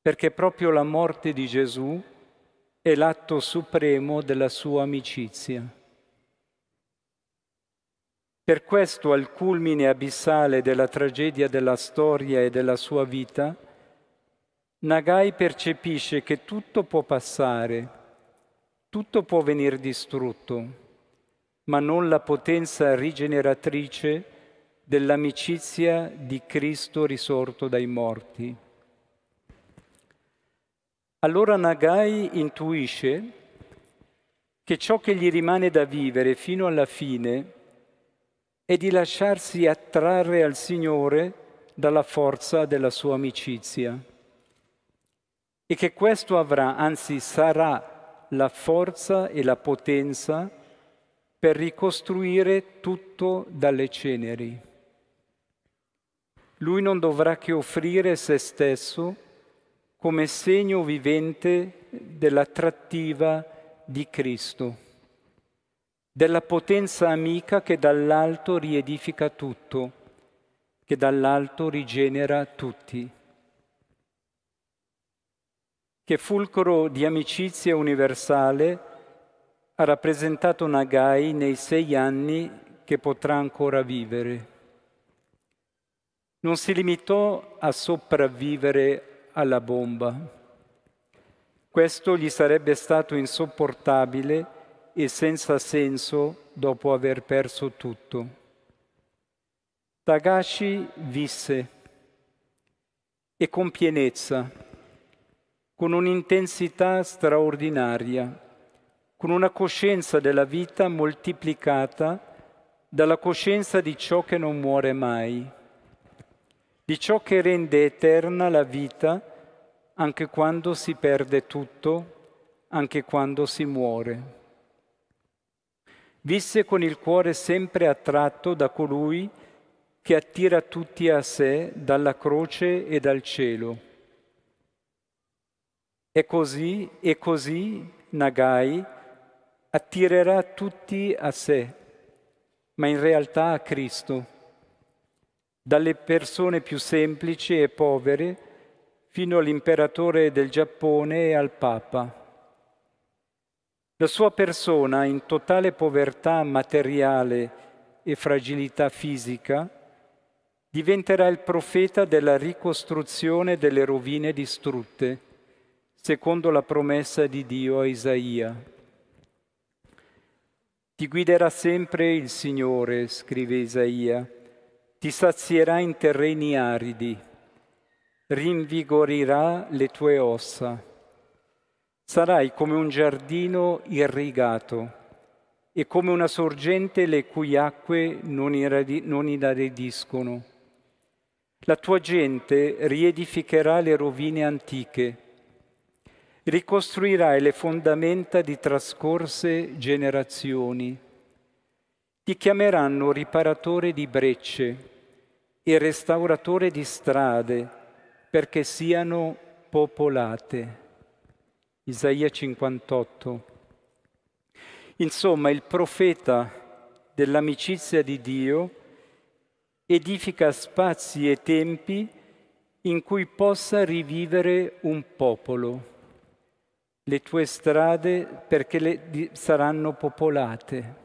Perché proprio la morte di Gesù è l'atto supremo della sua amicizia. Per questo al culmine abissale della tragedia della storia e della sua vita, Nagai percepisce che tutto può passare, tutto può venir distrutto ma non la potenza rigeneratrice dell'amicizia di Cristo risorto dai morti. Allora Nagai intuisce che ciò che gli rimane da vivere fino alla fine è di lasciarsi attrarre al Signore dalla forza della sua amicizia e che questo avrà, anzi sarà, la forza e la potenza per ricostruire tutto dalle ceneri. Lui non dovrà che offrire se stesso come segno vivente dell'attrattiva di Cristo, della potenza amica che dall'alto riedifica tutto, che dall'alto rigenera tutti. Che fulcro di amicizia universale ha rappresentato Nagai nei sei anni che potrà ancora vivere. Non si limitò a sopravvivere alla bomba. Questo gli sarebbe stato insopportabile e senza senso dopo aver perso tutto. Tagashi visse e con pienezza, con un'intensità straordinaria con una coscienza della vita moltiplicata dalla coscienza di ciò che non muore mai, di ciò che rende eterna la vita anche quando si perde tutto, anche quando si muore. Visse con il cuore sempre attratto da colui che attira tutti a sé dalla croce e dal cielo. E così, e così Nagai attirerà tutti a sé, ma in realtà a Cristo, dalle persone più semplici e povere fino all'imperatore del Giappone e al Papa. La sua persona, in totale povertà materiale e fragilità fisica, diventerà il profeta della ricostruzione delle rovine distrutte, secondo la promessa di Dio a Isaia. Ti guiderà sempre il Signore, scrive Isaia, ti sazierà in terreni aridi, rinvigorirà le tue ossa. Sarai come un giardino irrigato e come una sorgente le cui acque non, iradi- non inaridiscono. La tua gente riedificherà le rovine antiche ricostruirai le fondamenta di trascorse generazioni. Ti chiameranno riparatore di brecce e restauratore di strade perché siano popolate. Isaia 58. Insomma, il profeta dell'amicizia di Dio edifica spazi e tempi in cui possa rivivere un popolo le tue strade perché le saranno popolate.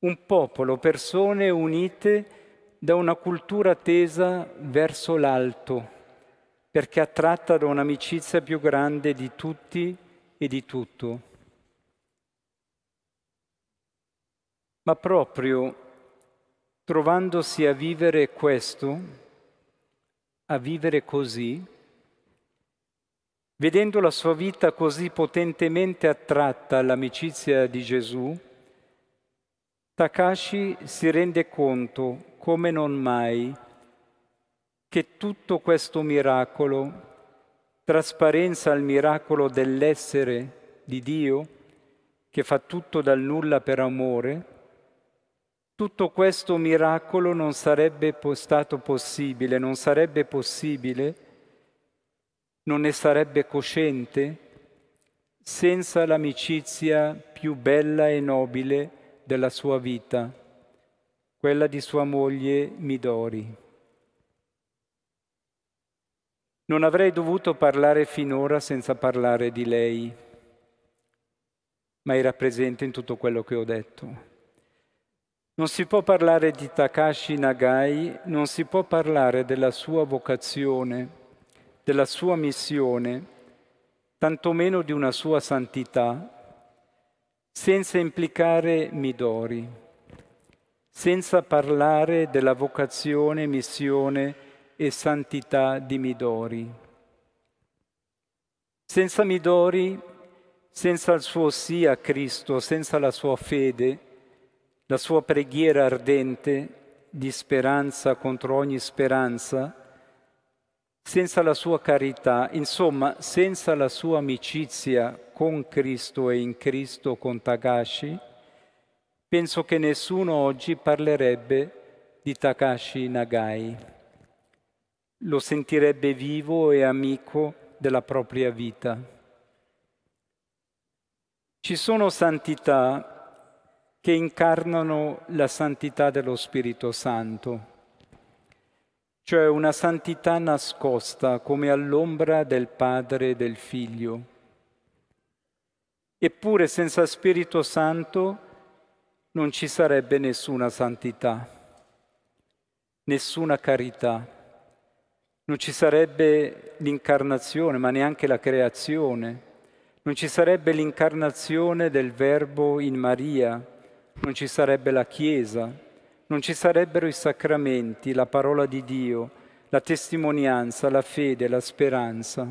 Un popolo, persone unite da una cultura tesa verso l'alto, perché attratta da un'amicizia più grande di tutti e di tutto. Ma proprio trovandosi a vivere questo, a vivere così, Vedendo la sua vita così potentemente attratta all'amicizia di Gesù, Takashi si rende conto, come non mai, che tutto questo miracolo trasparenza al miracolo dell'essere di Dio che fa tutto dal nulla per amore, tutto questo miracolo non sarebbe stato possibile, non sarebbe possibile non ne sarebbe cosciente senza l'amicizia più bella e nobile della sua vita, quella di sua moglie Midori. Non avrei dovuto parlare finora senza parlare di lei, ma era presente in tutto quello che ho detto. Non si può parlare di Takashi Nagai, non si può parlare della sua vocazione della sua missione, tantomeno di una sua santità, senza implicare Midori, senza parlare della vocazione, missione e santità di Midori. Senza Midori, senza il suo sì a Cristo, senza la sua fede, la sua preghiera ardente di speranza contro ogni speranza, senza la sua carità, insomma, senza la sua amicizia con Cristo e in Cristo con Takashi, penso che nessuno oggi parlerebbe di Takashi Nagai. Lo sentirebbe vivo e amico della propria vita. Ci sono santità che incarnano la santità dello Spirito Santo cioè una santità nascosta come all'ombra del Padre e del Figlio. Eppure senza Spirito Santo non ci sarebbe nessuna santità, nessuna carità, non ci sarebbe l'incarnazione, ma neanche la creazione, non ci sarebbe l'incarnazione del Verbo in Maria, non ci sarebbe la Chiesa, non ci sarebbero i sacramenti, la parola di Dio, la testimonianza, la fede, la speranza.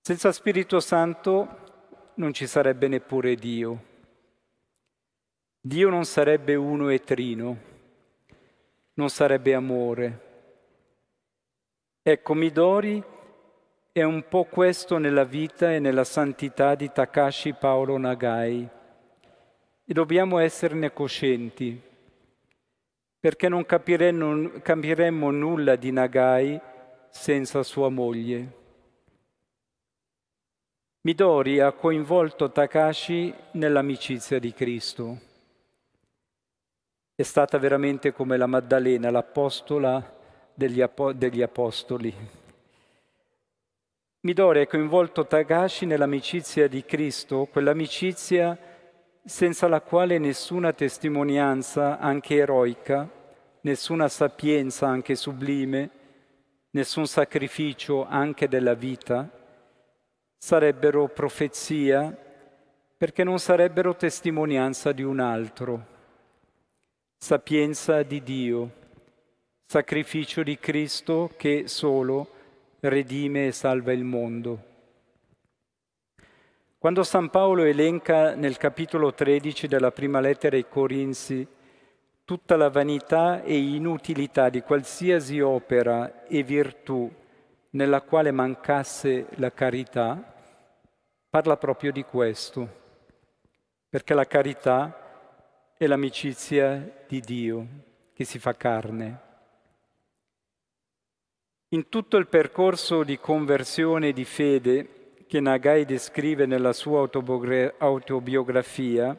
Senza Spirito Santo non ci sarebbe neppure Dio. Dio non sarebbe uno e trino, non sarebbe amore. Ecco, Midori è un po' questo nella vita e nella santità di Takashi Paolo Nagai e dobbiamo esserne coscienti perché non capiremmo, capiremmo nulla di Nagai senza sua moglie. Midori ha coinvolto Takashi nell'amicizia di Cristo. È stata veramente come la Maddalena, l'apostola degli, apo- degli apostoli. Midori ha coinvolto Takashi nell'amicizia di Cristo, quell'amicizia che senza la quale nessuna testimonianza, anche eroica, nessuna sapienza, anche sublime, nessun sacrificio, anche della vita, sarebbero profezia perché non sarebbero testimonianza di un altro. Sapienza di Dio, sacrificio di Cristo che solo redime e salva il mondo. Quando San Paolo elenca nel capitolo 13 della prima lettera ai Corinzi tutta la vanità e inutilità di qualsiasi opera e virtù nella quale mancasse la carità, parla proprio di questo, perché la carità è l'amicizia di Dio che si fa carne. In tutto il percorso di conversione e di fede, che Nagai descrive nella sua autobiografia,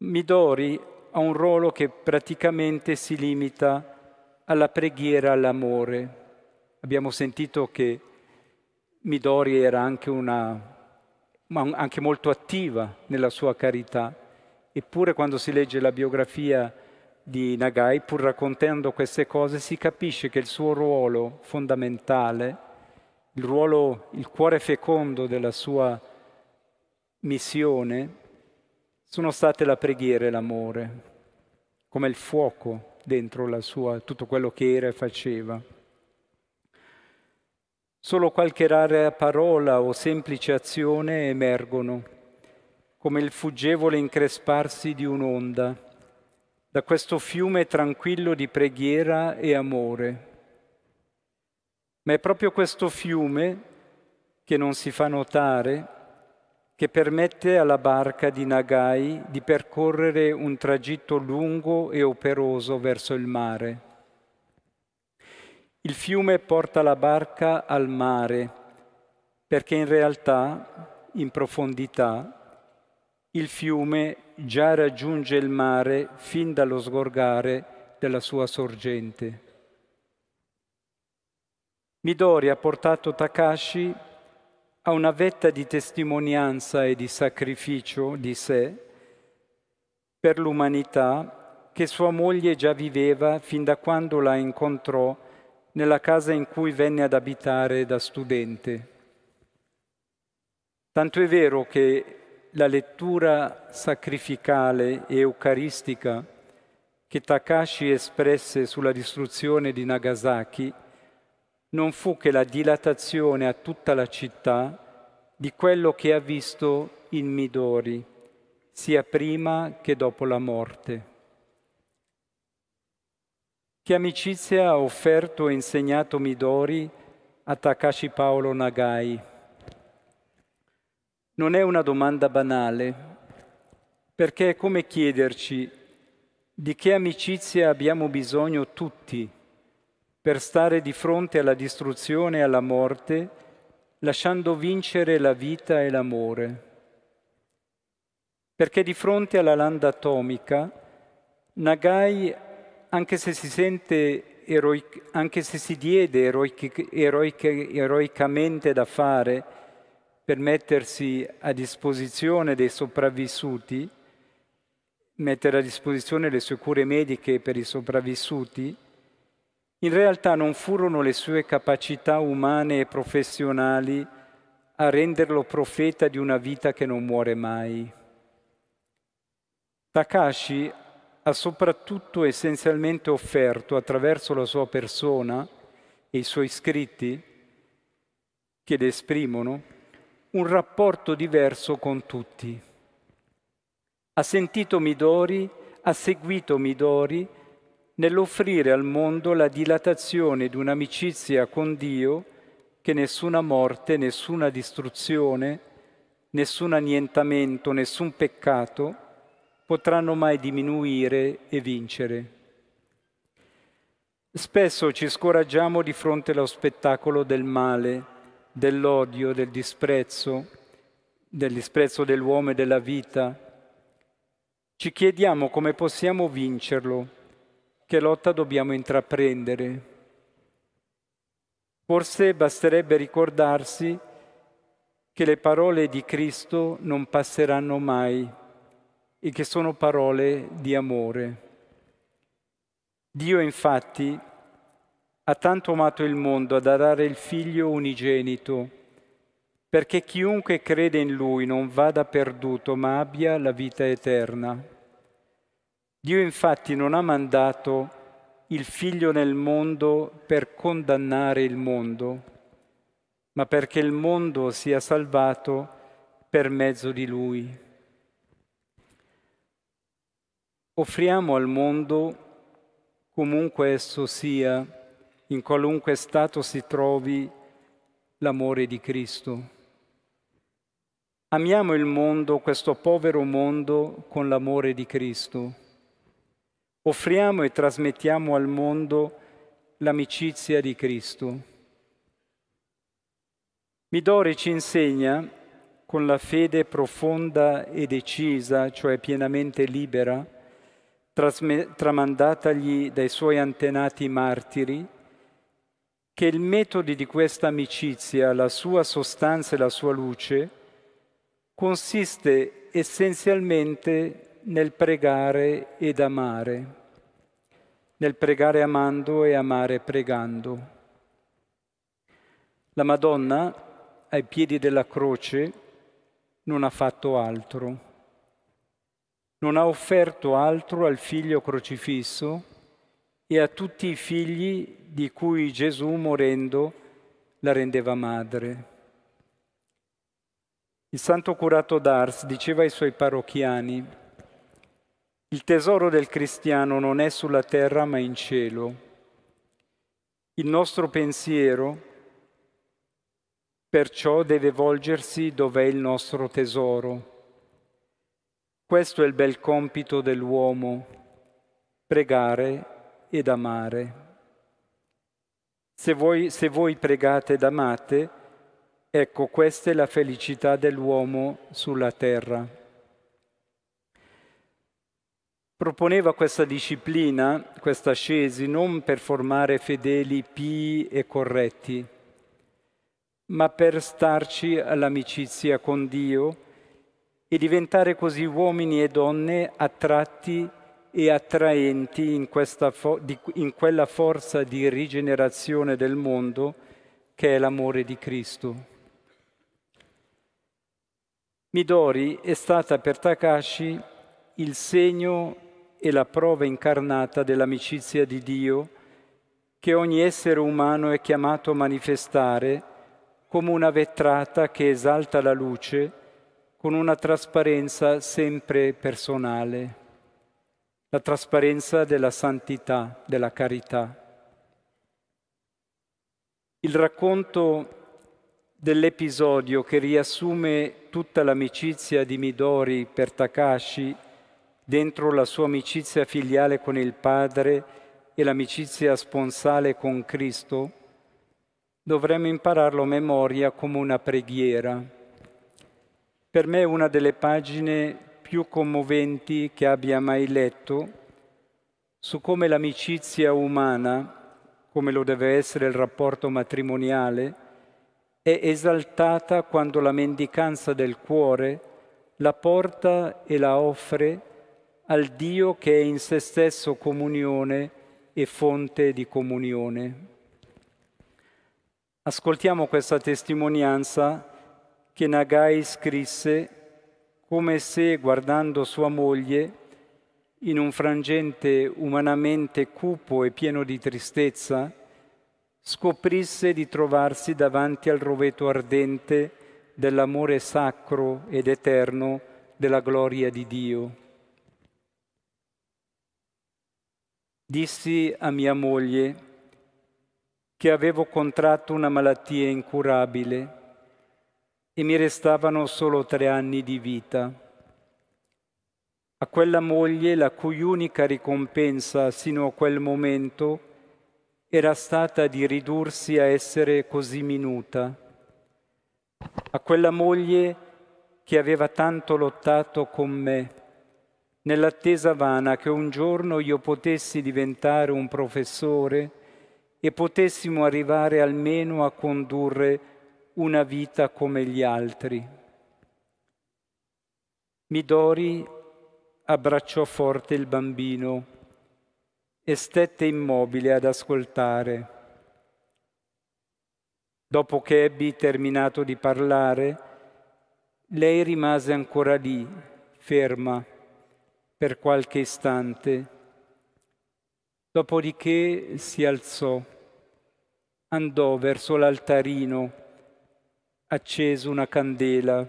Midori ha un ruolo che praticamente si limita alla preghiera, all'amore. Abbiamo sentito che Midori era anche, una, anche molto attiva nella sua carità, eppure quando si legge la biografia di Nagai, pur raccontando queste cose, si capisce che il suo ruolo fondamentale è il ruolo, il cuore fecondo della sua missione, sono state la preghiera e l'amore, come il fuoco dentro sua, tutto quello che era e faceva. Solo qualche rara parola o semplice azione emergono, come il fuggevole incresparsi di un'onda, da questo fiume tranquillo di preghiera e amore ma è proprio questo fiume che non si fa notare che permette alla barca di Nagai di percorrere un tragitto lungo e operoso verso il mare. Il fiume porta la barca al mare, perché in realtà, in profondità, il fiume già raggiunge il mare fin dallo sgorgare della sua sorgente. Midori ha portato Takashi a una vetta di testimonianza e di sacrificio di sé per l'umanità che sua moglie già viveva fin da quando la incontrò nella casa in cui venne ad abitare da studente. Tanto è vero che la lettura sacrificale e eucaristica che Takashi espresse sulla distruzione di Nagasaki non fu che la dilatazione a tutta la città di quello che ha visto in Midori, sia prima che dopo la morte. Che amicizia ha offerto e insegnato Midori a Takashi Paolo Nagai? Non è una domanda banale, perché è come chiederci di che amicizia abbiamo bisogno tutti per stare di fronte alla distruzione e alla morte, lasciando vincere la vita e l'amore. Perché di fronte alla landa atomica, Nagai, anche se si sente eroic- anche se si diede eroic- eroic- eroicamente da fare per mettersi a disposizione dei sopravvissuti, mettere a disposizione le sue cure mediche per i sopravvissuti, in realtà non furono le sue capacità umane e professionali a renderlo profeta di una vita che non muore mai. Takashi ha soprattutto essenzialmente offerto attraverso la sua persona e i suoi scritti che le esprimono un rapporto diverso con tutti. Ha sentito Midori, ha seguito Midori, nell'offrire al mondo la dilatazione di un'amicizia con Dio che nessuna morte, nessuna distruzione, nessun annientamento, nessun peccato potranno mai diminuire e vincere. Spesso ci scoraggiamo di fronte allo spettacolo del male, dell'odio, del disprezzo, del disprezzo dell'uomo e della vita. Ci chiediamo come possiamo vincerlo che lotta dobbiamo intraprendere. Forse basterebbe ricordarsi che le parole di Cristo non passeranno mai e che sono parole di amore. Dio infatti ha tanto amato il mondo da dare il figlio unigenito, perché chiunque crede in lui non vada perduto ma abbia la vita eterna. Dio infatti non ha mandato il figlio nel mondo per condannare il mondo, ma perché il mondo sia salvato per mezzo di lui. Offriamo al mondo, comunque esso sia, in qualunque stato si trovi, l'amore di Cristo. Amiamo il mondo, questo povero mondo, con l'amore di Cristo offriamo e trasmettiamo al mondo l'amicizia di Cristo. Midori ci insegna, con la fede profonda e decisa, cioè pienamente libera, tramandatagli dai suoi antenati martiri, che il metodo di questa amicizia, la sua sostanza e la sua luce, consiste essenzialmente nel pregare ed amare, nel pregare amando e amare pregando. La Madonna ai piedi della croce non ha fatto altro, non ha offerto altro al figlio crocifisso e a tutti i figli di cui Gesù morendo la rendeva madre. Il santo curato d'Ars diceva ai suoi parrocchiani, il tesoro del cristiano non è sulla terra ma in cielo. Il nostro pensiero perciò deve volgersi dov'è il nostro tesoro. Questo è il bel compito dell'uomo, pregare ed amare. Se voi, se voi pregate ed amate, ecco questa è la felicità dell'uomo sulla terra proponeva questa disciplina, questa ascesi, non per formare fedeli pii e corretti, ma per starci all'amicizia con Dio e diventare così uomini e donne attratti e attraenti in, fo- di, in quella forza di rigenerazione del mondo che è l'amore di Cristo. Midori è stata per Takashi il segno è la prova incarnata dell'amicizia di Dio che ogni essere umano è chiamato a manifestare come una vetrata che esalta la luce con una trasparenza sempre personale, la trasparenza della santità, della carità. Il racconto dell'episodio che riassume tutta l'amicizia di Midori per Takashi dentro la sua amicizia filiale con il Padre e l'amicizia sponsale con Cristo, dovremmo impararlo a memoria come una preghiera. Per me è una delle pagine più commoventi che abbia mai letto su come l'amicizia umana, come lo deve essere il rapporto matrimoniale, è esaltata quando la mendicanza del cuore la porta e la offre al Dio che è in se stesso comunione e fonte di comunione. Ascoltiamo questa testimonianza che Nagai scrisse come se guardando sua moglie in un frangente umanamente cupo e pieno di tristezza, scoprisse di trovarsi davanti al roveto ardente dell'amore sacro ed eterno della gloria di Dio. dissi a mia moglie che avevo contratto una malattia incurabile e mi restavano solo tre anni di vita. A quella moglie, la cui unica ricompensa sino a quel momento era stata di ridursi a essere così minuta. A quella moglie che aveva tanto lottato con me nell'attesa vana che un giorno io potessi diventare un professore e potessimo arrivare almeno a condurre una vita come gli altri. Midori abbracciò forte il bambino e stette immobile ad ascoltare. Dopo che ebbi terminato di parlare, lei rimase ancora lì, ferma per qualche istante. Dopodiché si alzò, andò verso l'altarino, accese una candela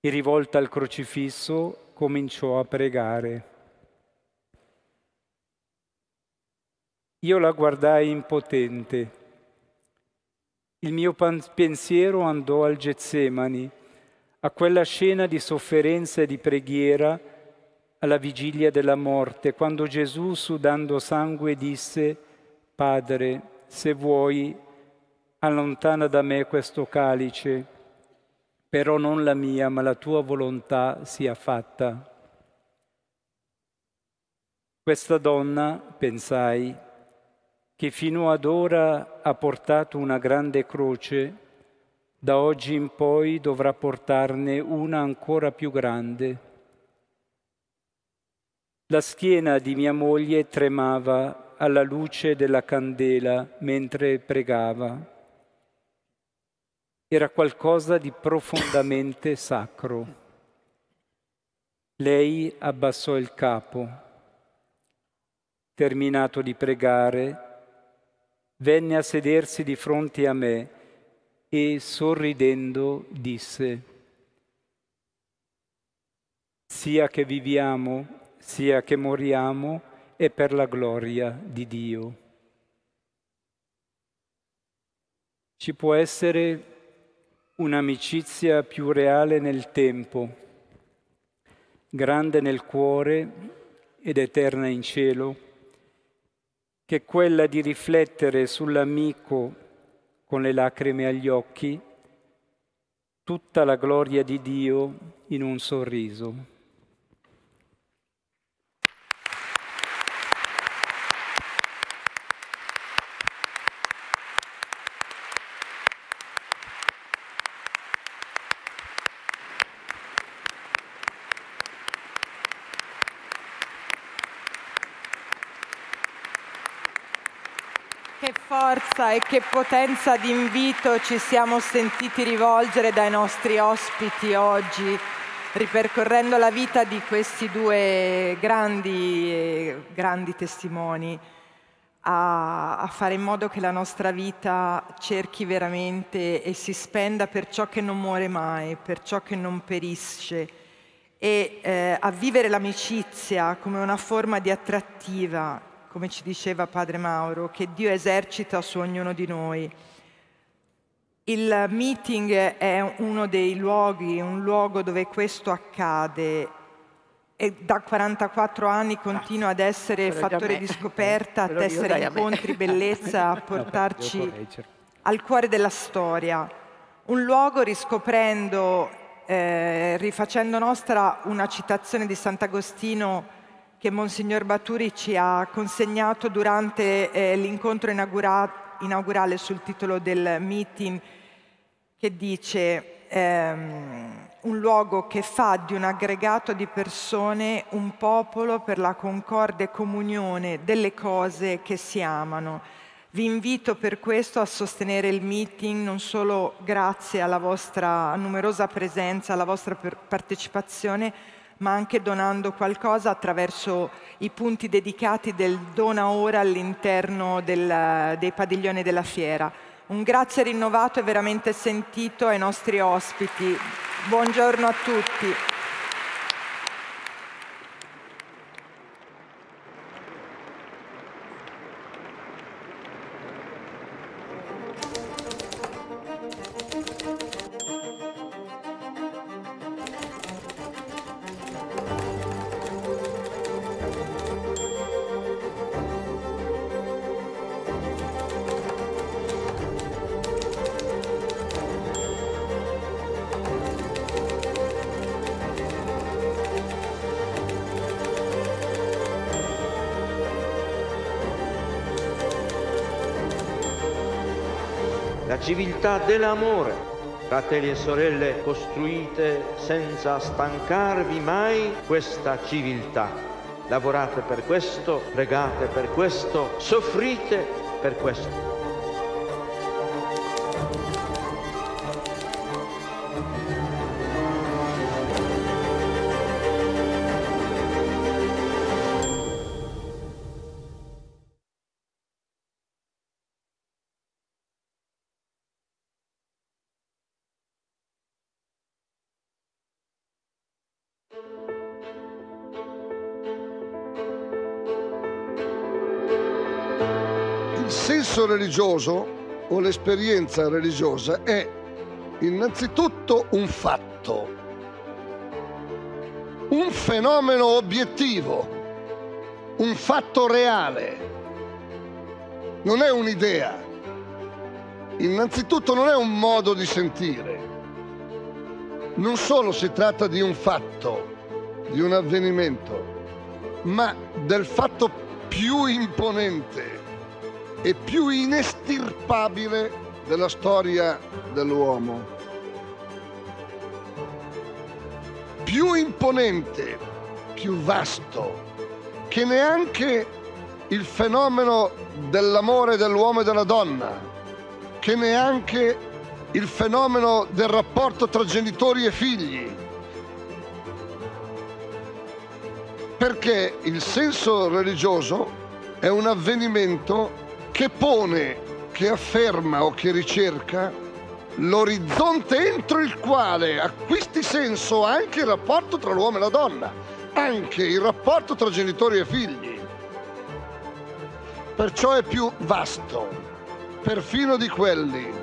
e rivolta al crocifisso cominciò a pregare. Io la guardai impotente. Il mio pensiero andò al Getsemani, a quella scena di sofferenza e di preghiera alla vigilia della morte, quando Gesù, sudando sangue, disse, Padre, se vuoi, allontana da me questo calice, però non la mia, ma la tua volontà sia fatta. Questa donna, pensai, che fino ad ora ha portato una grande croce, da oggi in poi dovrà portarne una ancora più grande la schiena di mia moglie tremava alla luce della candela mentre pregava. Era qualcosa di profondamente sacro. Lei abbassò il capo. Terminato di pregare, venne a sedersi di fronte a me e sorridendo disse, sia che viviamo sia che moriamo, e per la gloria di Dio. Ci può essere un'amicizia più reale nel tempo, grande nel cuore ed eterna in cielo, che quella di riflettere sull'amico con le lacrime agli occhi, tutta la gloria di Dio in un sorriso. e che potenza di invito ci siamo sentiti rivolgere dai nostri ospiti oggi, ripercorrendo la vita di questi due grandi, eh, grandi testimoni, a, a fare in modo che la nostra vita cerchi veramente e si spenda per ciò che non muore mai, per ciò che non perisce e eh, a vivere l'amicizia come una forma di attrattiva come ci diceva padre Mauro, che Dio esercita su ognuno di noi. Il meeting è uno dei luoghi, un luogo dove questo accade e da 44 anni continua ad essere Quello fattore di scoperta, a tessere incontri, bellezza, [LAUGHS] a portarci al cuore della storia. Un luogo riscoprendo, eh, rifacendo nostra una citazione di Sant'Agostino che Monsignor Baturi ci ha consegnato durante eh, l'incontro inaugura inaugurale sul titolo del meeting che dice ehm, un luogo che fa di un aggregato di persone un popolo per la concorde comunione delle cose che si amano. Vi invito per questo a sostenere il meeting non solo grazie alla vostra numerosa presenza, alla vostra partecipazione, ma anche donando qualcosa attraverso i punti dedicati del Dona Ora all'interno dei padiglioni della fiera. Un grazie rinnovato e veramente sentito ai nostri ospiti. Buongiorno a tutti. civiltà dell'amore. Fratelli e sorelle, costruite senza stancarvi mai questa civiltà. Lavorate per questo, pregate per questo, soffrite per questo. senso religioso o l'esperienza religiosa è innanzitutto un fatto, un fenomeno obiettivo, un fatto reale, non è un'idea. Innanzitutto non è un modo di sentire. Non solo si tratta di un fatto, di un avvenimento, ma del fatto più imponente, e più inestirpabile della storia dell'uomo. Più imponente, più vasto, che neanche il fenomeno dell'amore dell'uomo e della donna, che neanche il fenomeno del rapporto tra genitori e figli. Perché il senso religioso è un avvenimento che pone, che afferma o che ricerca l'orizzonte entro il quale acquisti senso anche il rapporto tra l'uomo e la donna, anche il rapporto tra genitori e figli. Perciò è più vasto, perfino di quelli